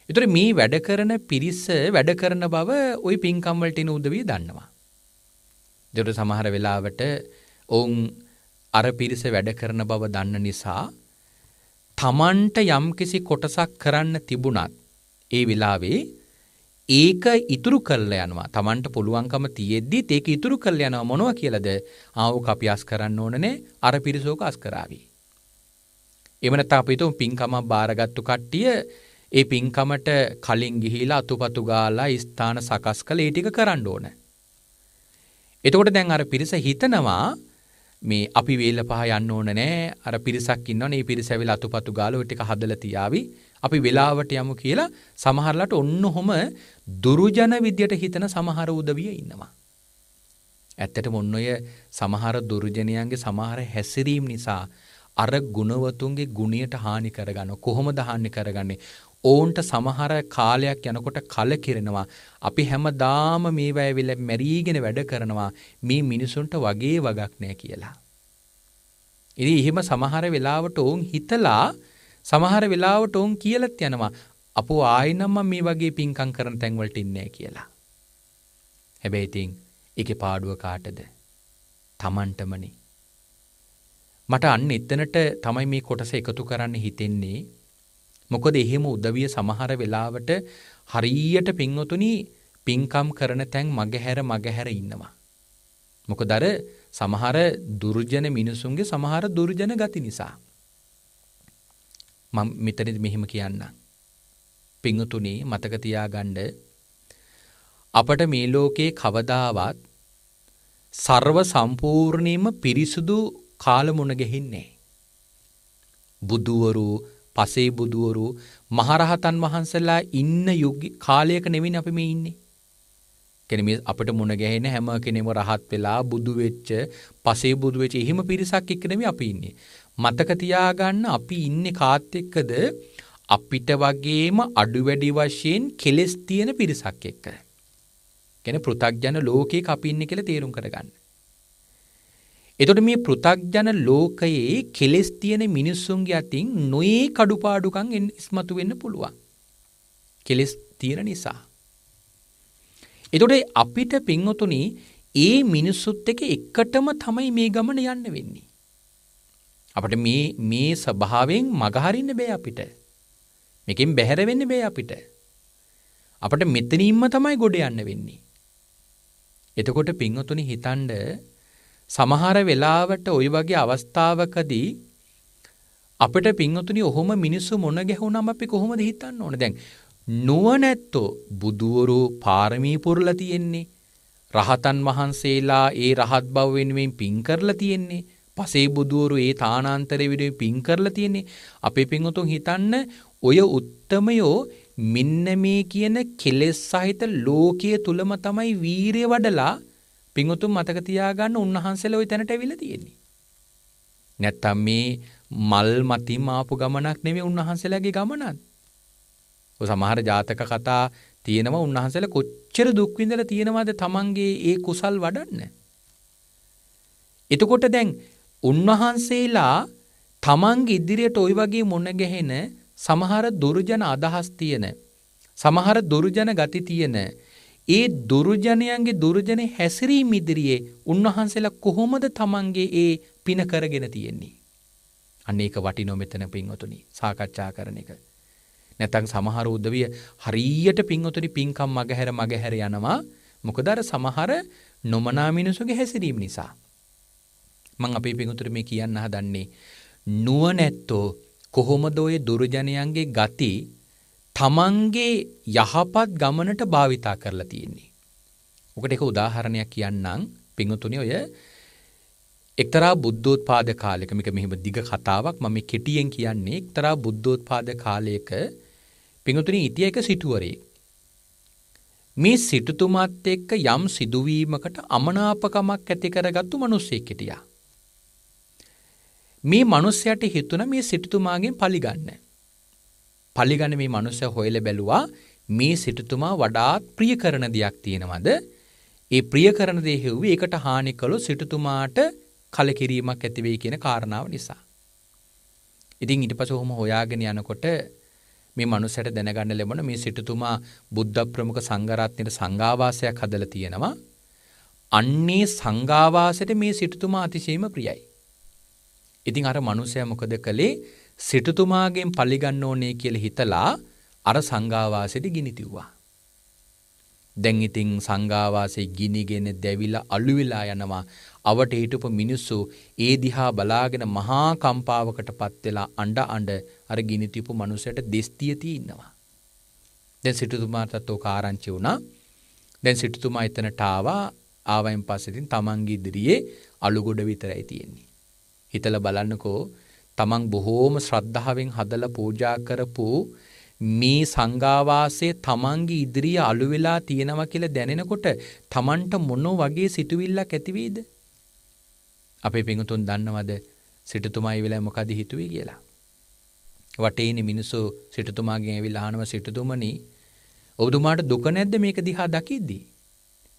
S1: ඒතර මේ වැඩ කරන පිරිස වැඩ කරන බව ওই පින්කම් වලට එන උදවිය දන්නවා. ඒතර සමහර වෙලාවට ඔවුන් අර පිරිස වැඩ කරන බව දන්න නිසා තමන්ට යම්කිසි කොටසක් කරන්න තිබුණත් ඒ වෙලාවේ ඒක ඉතුරු කරලා යනවා. Tamanට පුළුවන්කම තියෙද්දි ඒක ඉතුරු කරලා යනවා මොනවා කියලාද? ආවක අපි අස් කරන්න ඕනනේ. අර පිරිසෝක අස් කරાવી. එහෙම නැත්නම් අපි හිතමු පින්කමක් බාරගත්තු කට්ටිය ඒ පින්කමට කලින් ගිහිලා අතුපතු ගාලා ස්ථාන සකස් කළේ ටික කරන්න ඕන. එතකොට දැන් අර පිරිස හිතනවා මේ අපි වේල පහ යන්න ඕන නෑ අර පිරිසක් ඉන්නවනේ මේ පිරිස ඇවිල්ලා අතුපතු ගාලා ඔය ටික හදලා තියාවි අපි වෙලාවට යමු කියලා සමහරලාට ඔන්නඔහම දුරුජන විදියට හිතන සමහර උදවිය ඉන්නවා ඇත්තටම ඔන්න ඔය සමහර දුර්ජනයන්ගේ සමහර හැසිරීම් නිසා අර ගුණවතුන්ගේ ගුණයට හානි කරගන්න කොහොමද හානි කරගන්නේ ඔවුන්ට සමහර කාලයක් යනකොට කලකිරෙනවා. අපි හැමදාම මේ වැයවිල මැරීගෙන වැඩ කරනවා මේ මිනිසුන්ට වගේ වගක් නෑ කියලා. ඉතින් එහෙම සමහර වෙලාවට ඔවුන් හිතලා සමහර වෙලාවට ඔවුන් කියලත් යනවා අපෝ ආයෙනම් මම මේ වගේ පින්කම් කරන තැන්වලට ඉන්නේ කියලා. හැබැයි ඉතින් ඒකේ පාඩුව කාටද? Tamanටමනේ. මට අන්න එතනට තමයි මේ කොටස එකතු කරන්න හිතෙන්නේ. මොකද එහෙම උදවිය සමහර වෙලාවට හරියට පින්වතුනි පින්කම් කරන තැන් මගහැර මගහැර ඉන්නවා. මොකද අර සමහර දුර්ජන මිනිසුන්ගේ සමහර දුර්ජන ගති නිසා. මම මෙතනදි මෙහෙම කියන්නම්. පින්වතුනි මතක තියාගන්න අපට මේ ලෝකේ කවදාවත් ਸਰව සම්පූර්ණයෙන්ම පිරිසුදු කාලමුණ ගෙහින්නේ බුදුවරු පසේ බුදුවරු මහරහතන් වහන්සලා ඉන්න යුග කාලයක නෙවෙයි අපි මේ ඉන්නේ. කෙනෙමි අපිට මුණ ගැහෙන හැම කෙනෙම රහත් වෙලා බුදු වෙච්ච පසේ බුදු වෙච්ච එහෙම පිරිසක් එක්ක නෙමෙයි අපි ඉන්නේ. මතක තියාගන්න අපි ඉන්නේ කාත් එක්කද අපිට වගේම අඩු වැඩි වශයෙන් කෙලස් තියෙන පිරිසක් එක්ක. කියන්නේ පෘථග්ජන ලෝකේ අපි ඉන්නේ කියලා තේරුම් කරගන්න. එතොට මේ පෘථක්ජන ලෝකයේ කෙලෙස් තියෙන මිනිස්සුන්ගේ අතින් නොයේ කඩුපාඩුකන් ඉස්මතු වෙන්න පුළුවන්. කෙලෙස් තියෙන නිසා. එතොට අපිට පින්වතුනි ඒ මිනිස්සුත් එක එක්කටම තමයි මේ ගමන යන්න වෙන්නේ. අපට මේ මේ ස්වභාවයෙන් මගහරින්න බෑ අපිට. මේකෙන් බැහැර වෙන්න බෑ අපිට. අපට මෙතනින්ම තමයි ගොඩ යන්න වෙන්නේ. එතකොට පින්වතුනි හිතන්නේ සමහර වෙලාවට ওই වගේ අවස්ථාවකදී අපිට පින්වතුනි ඔහොම මිනිස්සු මොන ගැහුණාම අපි කොහොමද හිතන්න ඕන දැන් නුවණැත්තෝ බුදවරු පාරමී පුරලා තියෙන්නේ රහතන් වහන්සේලා ඒ රහත් බව වෙනුවෙන් පින් කරලා තියෙන්නේ පසේ බුදවරු ඒ තානාන්තරය වෙනුවෙන් පින් කරලා තියෙන්නේ අපේ පින්වතුන් හිතන්න ඔය උත්තමයෝ මෙන්න මේ කියන කෙලෙස් සහිත ලෝකයේ තුලම තමයි වීරිය වඩලා පිංගුතුන් මතක තියාගන්න උන්වහන්සේලා ওই තැනට ඇවිල්ලා තියෙන්නේ. නැත්තම් මේ මල් මතින් ආපු ගමනක් නෙමෙයි උන්වහන්සේලාගේ ගමනක්. ඔය සමහර ජාතක කතා තියෙනවා උන්වහන්සේලා කොච්චර දුක් විඳලා තියෙනවද Tamanගේ ඒ කුසල් වඩන්න. එතකොට දැන් උන්වහන්සේලා තමන්ගේ ඉදිරියට ওই වගේ මොන ගැහෙන සමහර දුර්ජන අදහස් තියෙන සමහර දුර්ජන ගති තියෙන ඒ දුර්ජනයන්ගේ දුර්ජන හැසිරීම ඉදිරියේ උන්වහන්සේලා කොහොමද තමන්ගේ ඒ පින කරගෙන තියෙන්නේ. අන්න ඒක වටිනෝ මෙතන පින්වතුනි සාකච්ඡා කරන එක. නැතන් සමහර උදවිය හරියට පින්වතුනි පින්කම් මගහැර මගහැර යනවා මොකද අර සමහර නොමනා මිනිසුගේ හැසිරීම නිසා. මං අපේ පින්වතුනි මේ කියන්න හදන්නේ නුවණැත්තෝ කොහොමද ඔය දුර්ජනයන්ගේ ගති තමන්ගේ යහපත් ගමනට භාවිතා කරලා තියෙන්නේ. ඔකට එක උදාහරණයක් කියන්නම් පිංගුතුනි ඔය එක්තරා බුද්ධෝත්පාද කාලයක මේක මෙහෙම දිග කතාවක් මම කෙටියෙන් කියන්නේ එක්තරා බුද්ධෝත්පාද කාලයක පිංගුතුනි හිටිය එක සිටුවරේ මේ සිටුතුමාත් එක්ක යම් සිදුවීමකට අමනාපකමක් ඇති කරගත්තු මිනිස්සෙක් හිටියා. මේ මිනිස්යාට හිතුණා මේ සිටුතුමාගෙන් පලිගන්න. පලිගන මේ මනුස්ස හොයල බැලුවා මේ සිටතුමා වඩාත් ප්‍රිය කරන දෙයක් තියෙනවද ඒ ප්‍රිය කරන දේ හෙව්ව එකට හානි කළු සිටතුමාට කලකිරීමක් ඇතිවෙයි කියන කාරණාව නිසා. ඉතින් ඉට පස හොම හොයාගෙන යනකොට මේ මනුසට දැනගන්න ලැබන මේ සිටතුමා බුද්ධ ප්‍රමුඛ සංගරත්නයට සංඝාවාසයක් හදල තියෙනවා අන්නේ සංඝාවාසයට මේ සිටතුමා අතිශයම ප්‍රියයි. ඉතින් අර මනුසය මොකද කළේ සිටුතුමාගෙන් පලිගන්න ඕනේ කියලා හිතලා අර සංඝාවාසෙට ගිනි තිව්වා. දැන් ඉතින් සංඝාවාසයේ ගිනිගෙන දැවිලා අළු වෙලා යනවා අවට හිටපු මිනිස්සු ඒ දිහා බලාගෙන මහා කම්පාවකටපත් වෙලා අඬ අඬ අර ගිනි තියපු මනුස්සයට දෙස්තිය ඉන්නවා. දැන් සිටුතුමාටත් ඕක ආරංචි වුණා. දැන් සිටුතුමා එතනට ආවා. ආවයින් පස්සේ ඉතින් Tamange ඉදිරියේ අලුගොඩ විතරයි තියෙන්නේ. හිතලා බලන්නකෝ තමන් බොහෝම ශ්‍රද්ධාවෙන් හදලා පූජා කරපු මේ සංඝාවාසයේ තමන්ගේ ඉදිරිය අළු වෙලා තියෙනවා කියලා දැනෙනකොට තමන්ට මොන වගේ සිතුවිල්ලක් ඇති වෙයිද? අපේ පිඟුතුන් දන්නවද සිටුතුමායි වෙලා මොකද හිතුවේ කියලා? වටේනේ මිනිස්සු සිටුතුමාගෙන් ඇවිල්ලා අහනවා සිටුතුමනි ඔබතුමාට දුක නැද්ද මේක දිහා දකිද්දී?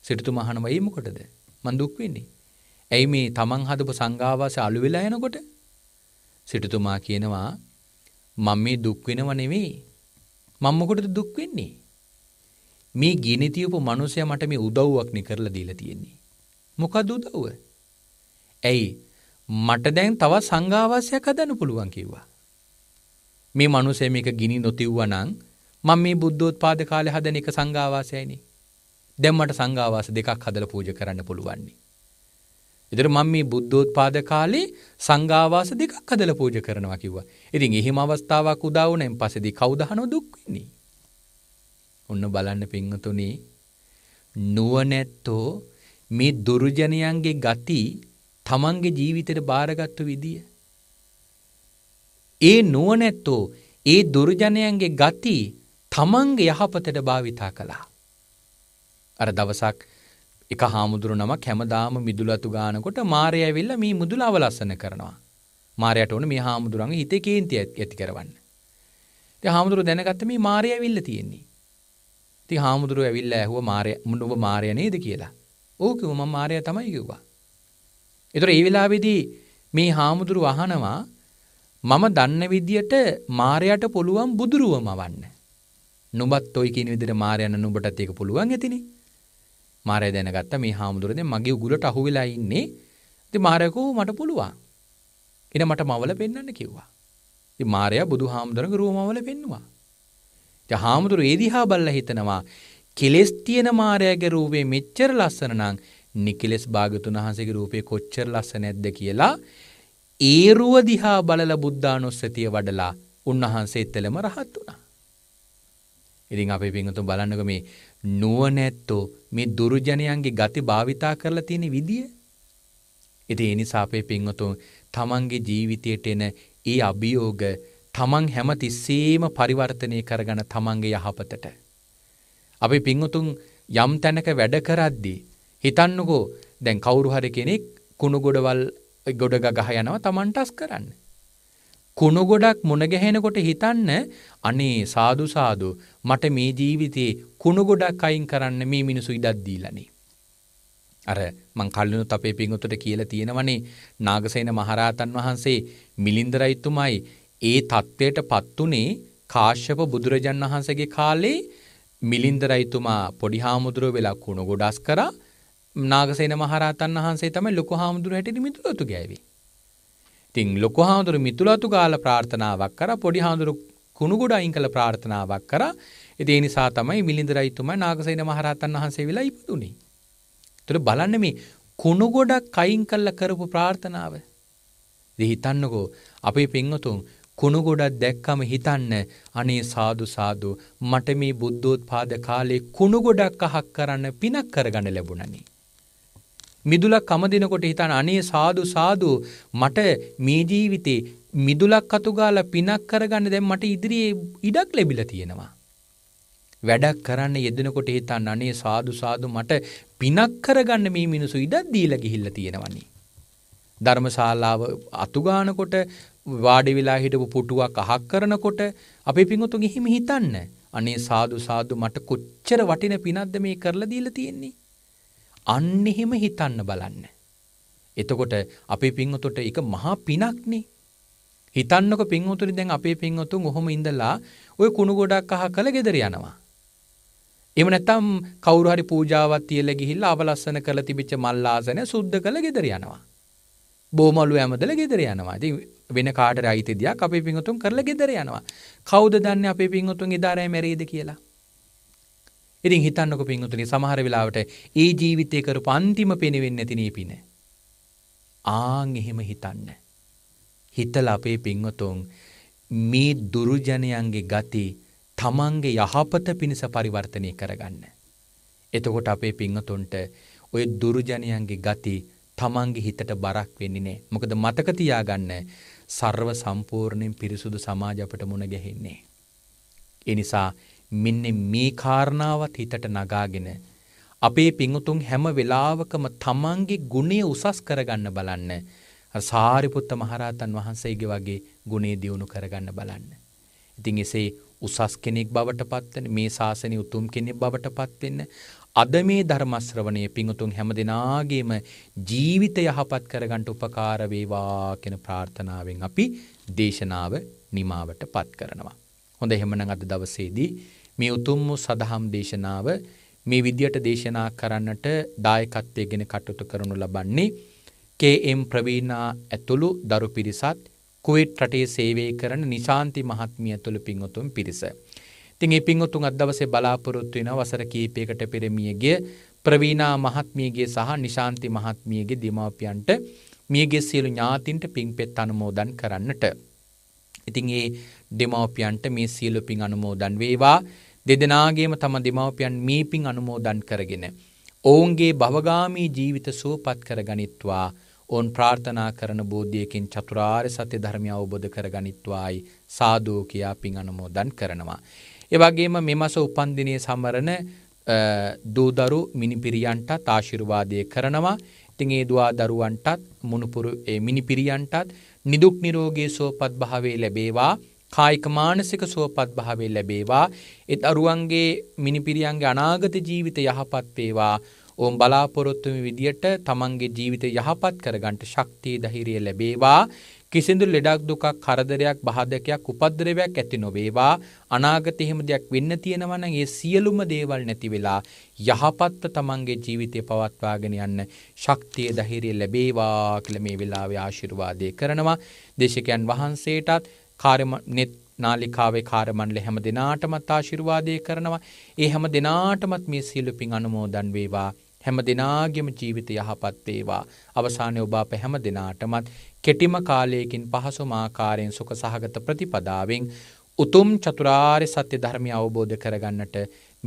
S1: සිටුතුමා අහනවා ඒ මොකටද? මං දුක් වෙන්නේ. ඇයි මේ තමන් හදපු සංඝාවාසය අළු වෙලා යනකොට? සිටුතුමා කියනවා මම මේ දුක් වෙනව නෙවෙයි. මම මොකටද දුක් වෙන්නේ? මේ ගිනි තියපු මිනිසයා මට මේ උදව්වක් නේ කරලා දීලා තියෙන්නේ. මොකද උදව්ව? ඇයි මට දැන් තවත් සංඝාවාසයක් හදන්න පුළුවන් කිව්වා. මේ මිනිසෙ මේක ගිනි නොතිව්වා නම් මම මේ බුද්ධෝත්පාද කාලේ හදන එක සංඝාවාසයයිනේ. දැන් මට සංඝාවාස දෙකක් හදලා පූජා කරන්න පුළුවන් නේ. ඒතර මම මේ බුද්ධෝත්පාද කාලේ සංඝාවාස දෙකක් හදලා පූජා කරනවා කිව්වා. ඉතින් එහෙම අවස්ථාවක් උදා වුණෙන් පස්සේදී කවුද හනෝ දුක් වෙන්නේ? ඔන්න බලන්න පින්වතුනි නුවණැත්තෝ මේ දුර්ජනයන්ගේ ගති තමන්ගේ ජීවිතේට බාරගත්තු විදිය. ඒ නුවණැත්තෝ ඒ දුර්ජනයන්ගේ ගති තමන්ගේ යහපතට භාවිතා කළා. අර දවසක් එක හාමුදුරු නමක් හැමදාම මිදුලතු ගානකොට මාරය ඇවිල්ලා මේ මුදුල අවලස්සන කරනවා. මාරයට ඕන මේ හාමුදුරන්ගේ හිතේ කේන්ති ඇති කරවන්න. ඉතින් හාමුදුරු දැනගත්ත මේ මාරය ඇවිල්ලා තියෙන්නේ. ඉතින් හාමුදුරු ඇවිල්ලා ඇහුව මාරය මුනුව මාරය නේද කියලා. ඕක කිව්ව මම මාරය තමයි කිව්වා. ඒතර ඒ වෙලාවේදී මේ හාමුදුරු අහනවා මම දන්න විදියට මාරයට පුළුවන් බුදුරුවමවන්න. නුඹත් ඔයි කියන විදිහට මාරයන්න නුඹටත් ඒක පුළුවන් ඇතිනේ. මාරය දැනගත්ත මේ හාමුදුරුවනේ මගේ උගුලට අහු වෙලා ඉන්නේ. ඉතින් මාරයකෝ මට පුළුවන්. එන මට මවල පෙන්වන්න කිව්වා. ඉතින් මාරයා බුදුහාමුදුරන්ගේ රූමවල පෙන්නවා. ඉතින් හාමුදුරුවෝ ඒ දිහා බල්ලා හිතනවා කෙලස් තියෙන මාරයාගේ රූපේ මෙච්චර ලස්සන නම් නිකලස් භාගතුන් වහන්සේගේ රූපේ කොච්චර ලස්සන නැද්ද කියලා ඒ රුව දිහා බලලා බුද්ධානුස්සතිය වඩලා උන්වහන්සේ එතලම රහත් වුණා. ඉතින් අපේ පින්වතුන් බලන්නකෝ මේ නුවණැත්තෝ මේ දුරුජනයන්ගේ ගති භාවිතා කරලා තියෙන විදිය. ඉතින් ඒ නිසා අපේ පින්වතුන් තමන්ගේ ජීවිතයට එන ඒ අභියෝග තමන් හැමතිස්සෙම පරිවර්තනය කරගන තමන්ගේ යහපතට. අපි පින්වතුන් යම් තැනක වැඩ කරද්දී හිතන්නකෝ දැන් කවුරු හරි කෙනෙක් කුණු ගොඩවල් ගොඩ ගහ යනවා තමන්ටස් කරන්න. කුණු ගොඩක් මුණගැහෙනකොට හිතන්න අනේ සාදු සාදු මට මේ ජීවිතේ කුණු ගොඩක් අයින් කරන්න මේ මිනිසු ඉඩක් දීලානේ. අර මං කල්ලිනුත් අපේ පින්වතුන්ට කියලා තියෙනවනේ නාගසේන මහරහතන් වහන්සේ මිලින්දරයිතුමයි ඒ தත්වයට පත්ුනේ කාශ්‍යප බුදුරජාන් වහන්සේගේ කාලේ මිලින්දරයිතුමා පොඩි හාමුදුරුව වෙලා කුණු ගොඩස් කරා නාගසේන මහරහතන් වහන්සේ තමයි ලොකු හාමුදුරුව හැටියට මිතුරු ගෑවේ. ඉතින් ලොකු හාමුදුරු මිතුලතු ගාල ප්‍රාර්ථනාවක් කරා පොඩි හාමුදුරු කුණුගොඩ අයින් කළ ප්‍රාර්ථනාවක් කරා. ඉතින් ඒ නිසා තමයි මිලිඳ රයිතුමා නාගසේන මහරහතන් වහන්සේ විලා ඉපදුනේ. ඒතර බලන්න මේ කුණුගොඩක් අයින් කළ කරපු ප්‍රාර්ථනාව. ඉතින් හිතන්නකෝ අපේ පින්වතුන් කුණුගොඩක් දැක්කම හිතන්න අනේ සාදු සාදු මට මේ බුද්ධෝත්පාද කාලේ කුණුගොඩක් අහක් කරන්න පිනක් කරගන්න ලැබුණනේ. මිදුලක් කමදිනකොට හිතන අනේ සාදු සාදු මට මේ ජීවිතේ මිදුලක් අතු ගාලා පිනක් කරගන්න දැන් මට ඉදිරියේ ඉඩක් ලැබිලා තියෙනවා. වැඩක් කරන්න යෙදෙනකොට හිතන්න අනේ සාදු සාදු මට පිනක් කරගන්න මේ මිනිසු ඉඩක් දීලා ගිහිල්ලා තියෙනවනේ. ධර්මශාලාව අතුගානකොට වාඩි වෙලා හිටපු පුටුවක් අහක් කරනකොට අපේ පිඟුතුන් හිමි හිතන්න අනේ සාදු සාදු මට කොච්චර වටින පිනක්ද මේ කරලා දීලා තියෙන්නේ අන්න එහෙම හිතන්න බලන්න. එතකොට අපේ පින්වතුන්ට ඒක මහා පිනක්නේ. හිතන්නකො පින්වතුනි දැන් අපේ පින්වතුන් ඔහොම ඉඳලා ওই කුණු ගොඩක් අහකල ගෙදර යනවා. එහෙම නැත්නම් කවුරු හරි පූජාවක් තියලා ගිහිල්ලා අවලස්සන කරලා තිබිච්ච මල් ආසනය සුද්ධ කරලා ගෙදර යනවා. බෝමලු ඇමදලා ගෙදර යනවා. ඉතින් වෙන කාටරි අයිති දෙයක් අපේ පින්වතුන් කරලා ගෙදර යනවා. කවුද දන්නේ අපේ පින්වතුන් ඉදාරය මැරෙයිද කියලා? ඉතින් හිතන්නක පින්වතුනි සමහර වෙලාවට ඒ ජීවිතය කරපු අන්තිම පෙනෙවෙන්නේ නැති නේ පින. ආන් එහෙම හිතන්න. හිතලා අපේ පින්වතුන් මේ දුරුජනයන්ගේ ගති තමන්ගේ යහපත පිණිස පරිවර්තනය කරගන්න. එතකොට අපේ පින්වතුන්ට ඔය දුරුජනයන්ගේ ගති තමන්ගේ හිතට බරක් වෙන්නේ නැහැ. මොකද මතක තියාගන්න සර්ව සම්පූර්ණයෙන් පිරිසුදු සමාජ අපට මුණ ගැහෙන්නේ. ඒ නිසා මෙන්න මේ කාරණාවත් හිතට නගාගෙන අපේ පිංගුතුන් හැම වෙලාවකම තමන්ගේ ගුණය උසස් කරගන්න බලන්න. සාරිපුත්ත මහරහතන් වහන්සේගේ වගේ ගුණේ දියුණු කරගන්න බලන්න. ඉතින් එසේ උසස් කෙනෙක් බවට පත්වෙන මේ ශාසනය උතුම් කෙනෙක් බවට පත්වෙන්න අද මේ ධර්ම ශ්‍රවණයේ පිංගුතුන් හැමදෙනාගේම ජීවිත යහපත් කරගන්න උපකාර වේවා කියන ප්‍රාර්ථනාවෙන් අපි දේශනාව නිමාවටපත් කරනවා. හොඳ එහෙමනම් අද දවසේදී මේ උතුම් වූ සදහම් දේශනාව මේ විදියට දේශනා කරන්නට දායකත්වයේගෙන කටයුතු කරනු ලබන්නේ KM ප්‍රවීණා ඇතුළු දරු පිරිසත් කුවේට් රටේ සේවය කරන නිශාන්ති මහත්මිය ඇතුළු පින්වතුන් පිරිස. ඉතින් මේ පින්වතුන් අද දවසේ බලාපොරොත්තු වෙන වසර කිහිපයකට පෙර මියගිය ප්‍රවීණා මහත්මියගේ සහ නිශාන්ති මහත්මියගේ දෙමාපියන්ට මියගේ සියලු ඥාතින්ට පින්පෙත් අනුමෝදන් කරන්නට. ඉතින් ඒ දෙමාපියන්ට මේ සියලු පින් අනුමෝදන් වේවා. දෙදෙනාගේම තම දෙමව්පියන් මේ පින් අනුමෝදන් කරගෙන ඔවුන්ගේ භවගාමී ජීවිත සුවපත් කරගනිත්වා ඔවුන් ප්‍රාර්ථනා කරන බෝධියකින් චතුරාර්ය සත්‍ය ධර්මය අවබෝධ කරගනිත්වායි සාදු කියා පින් අනුමෝදන් කරනවා. ඒ වගේම මේ මාස උපන්දිනයේ සමරන දූදරු මිනිපිරියන්ටත් ආශිර්වාදය කරනවා. ඉතින් ඒ දුවා දරුවන්ටත් මුණුපුරු මිනිපිරියන්ටත් නිදුක් නිරෝගී සුවපත් භාවයේ ලැබේවා. කායික මානසික සුවපත් භාවය ලැබේවා එත් අරුවන්ගේ මිනිපිරියන්ගේ අනාගත ජීවිත යහපත් වේවා ඕම් බලාපොරොත්තුම විදියට තමන්ගේ ජීවිත යහපත් කරගන්ට ශක්තිය දහිරිය ලැබේවා කිසිදු ලෙඩක් දුකක් කරදරයක් බාධකයක් උපද්‍රවයක් ඇති නොවේවා අනාගත එහෙම දෙයක් වෙන්න තියෙනවනම් ඒ සියලුම දේවල් නැති වෙලා යහපත්ව තමන්ගේ ජීවිතය පවත්වාගෙන යන්න ශක්තිය ධෛර්යය ලැබේවා කියලා මේ වෙලාවේ ආශිර්වාදේ කරනවා දේශකයන් වහන්සේටත් කාර්යමනෙත් නාලිකාවේ කාර්මණ්ඩල හැම දිනාටමත් ආශිර්වාදය කරනවා. ඒ හැම දිනාටමත් මේ සියලු පින් අනුමෝදන් වේවා. හැම දිනාගෙම ජීවිත යහපත් වේවා. අවසානයේ ඔබ අප හැම දිනාටමත් කෙටිම කාලයකින් පහසුම ආකාරයෙන් සුඛ සහගත ප්‍රතිපදාවෙන් උතුම් චතුරාර්ය සත්‍ය ධර්මය අවබෝධ කරගන්නට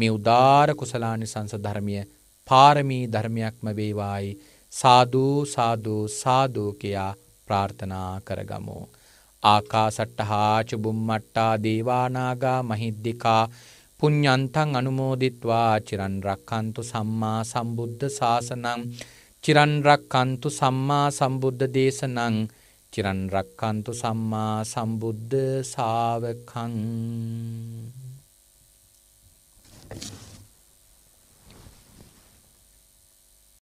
S1: මේ උදාර කුසලානිසංස ධර්මය පාරමී ධර්මයක්ම වේවායි සාදු සාදු සාදු කියා ප්‍රාර්ථනා කරගමු. ආකාසට්ටහා චුබුම්මට්ටා දේවානාගා මහිද්దికා පුඤ්ඤන්තං අනුමෝදිත්වා චිරන් රක්칸තු සම්මා සම්බුද්ධ ශාසනං චිරන් රක්칸තු සම්මා සම්බුද්ධ දේශනං චිරන් රක්칸තු සම්මා සම්බුද්ධ ශාවකං Thank you.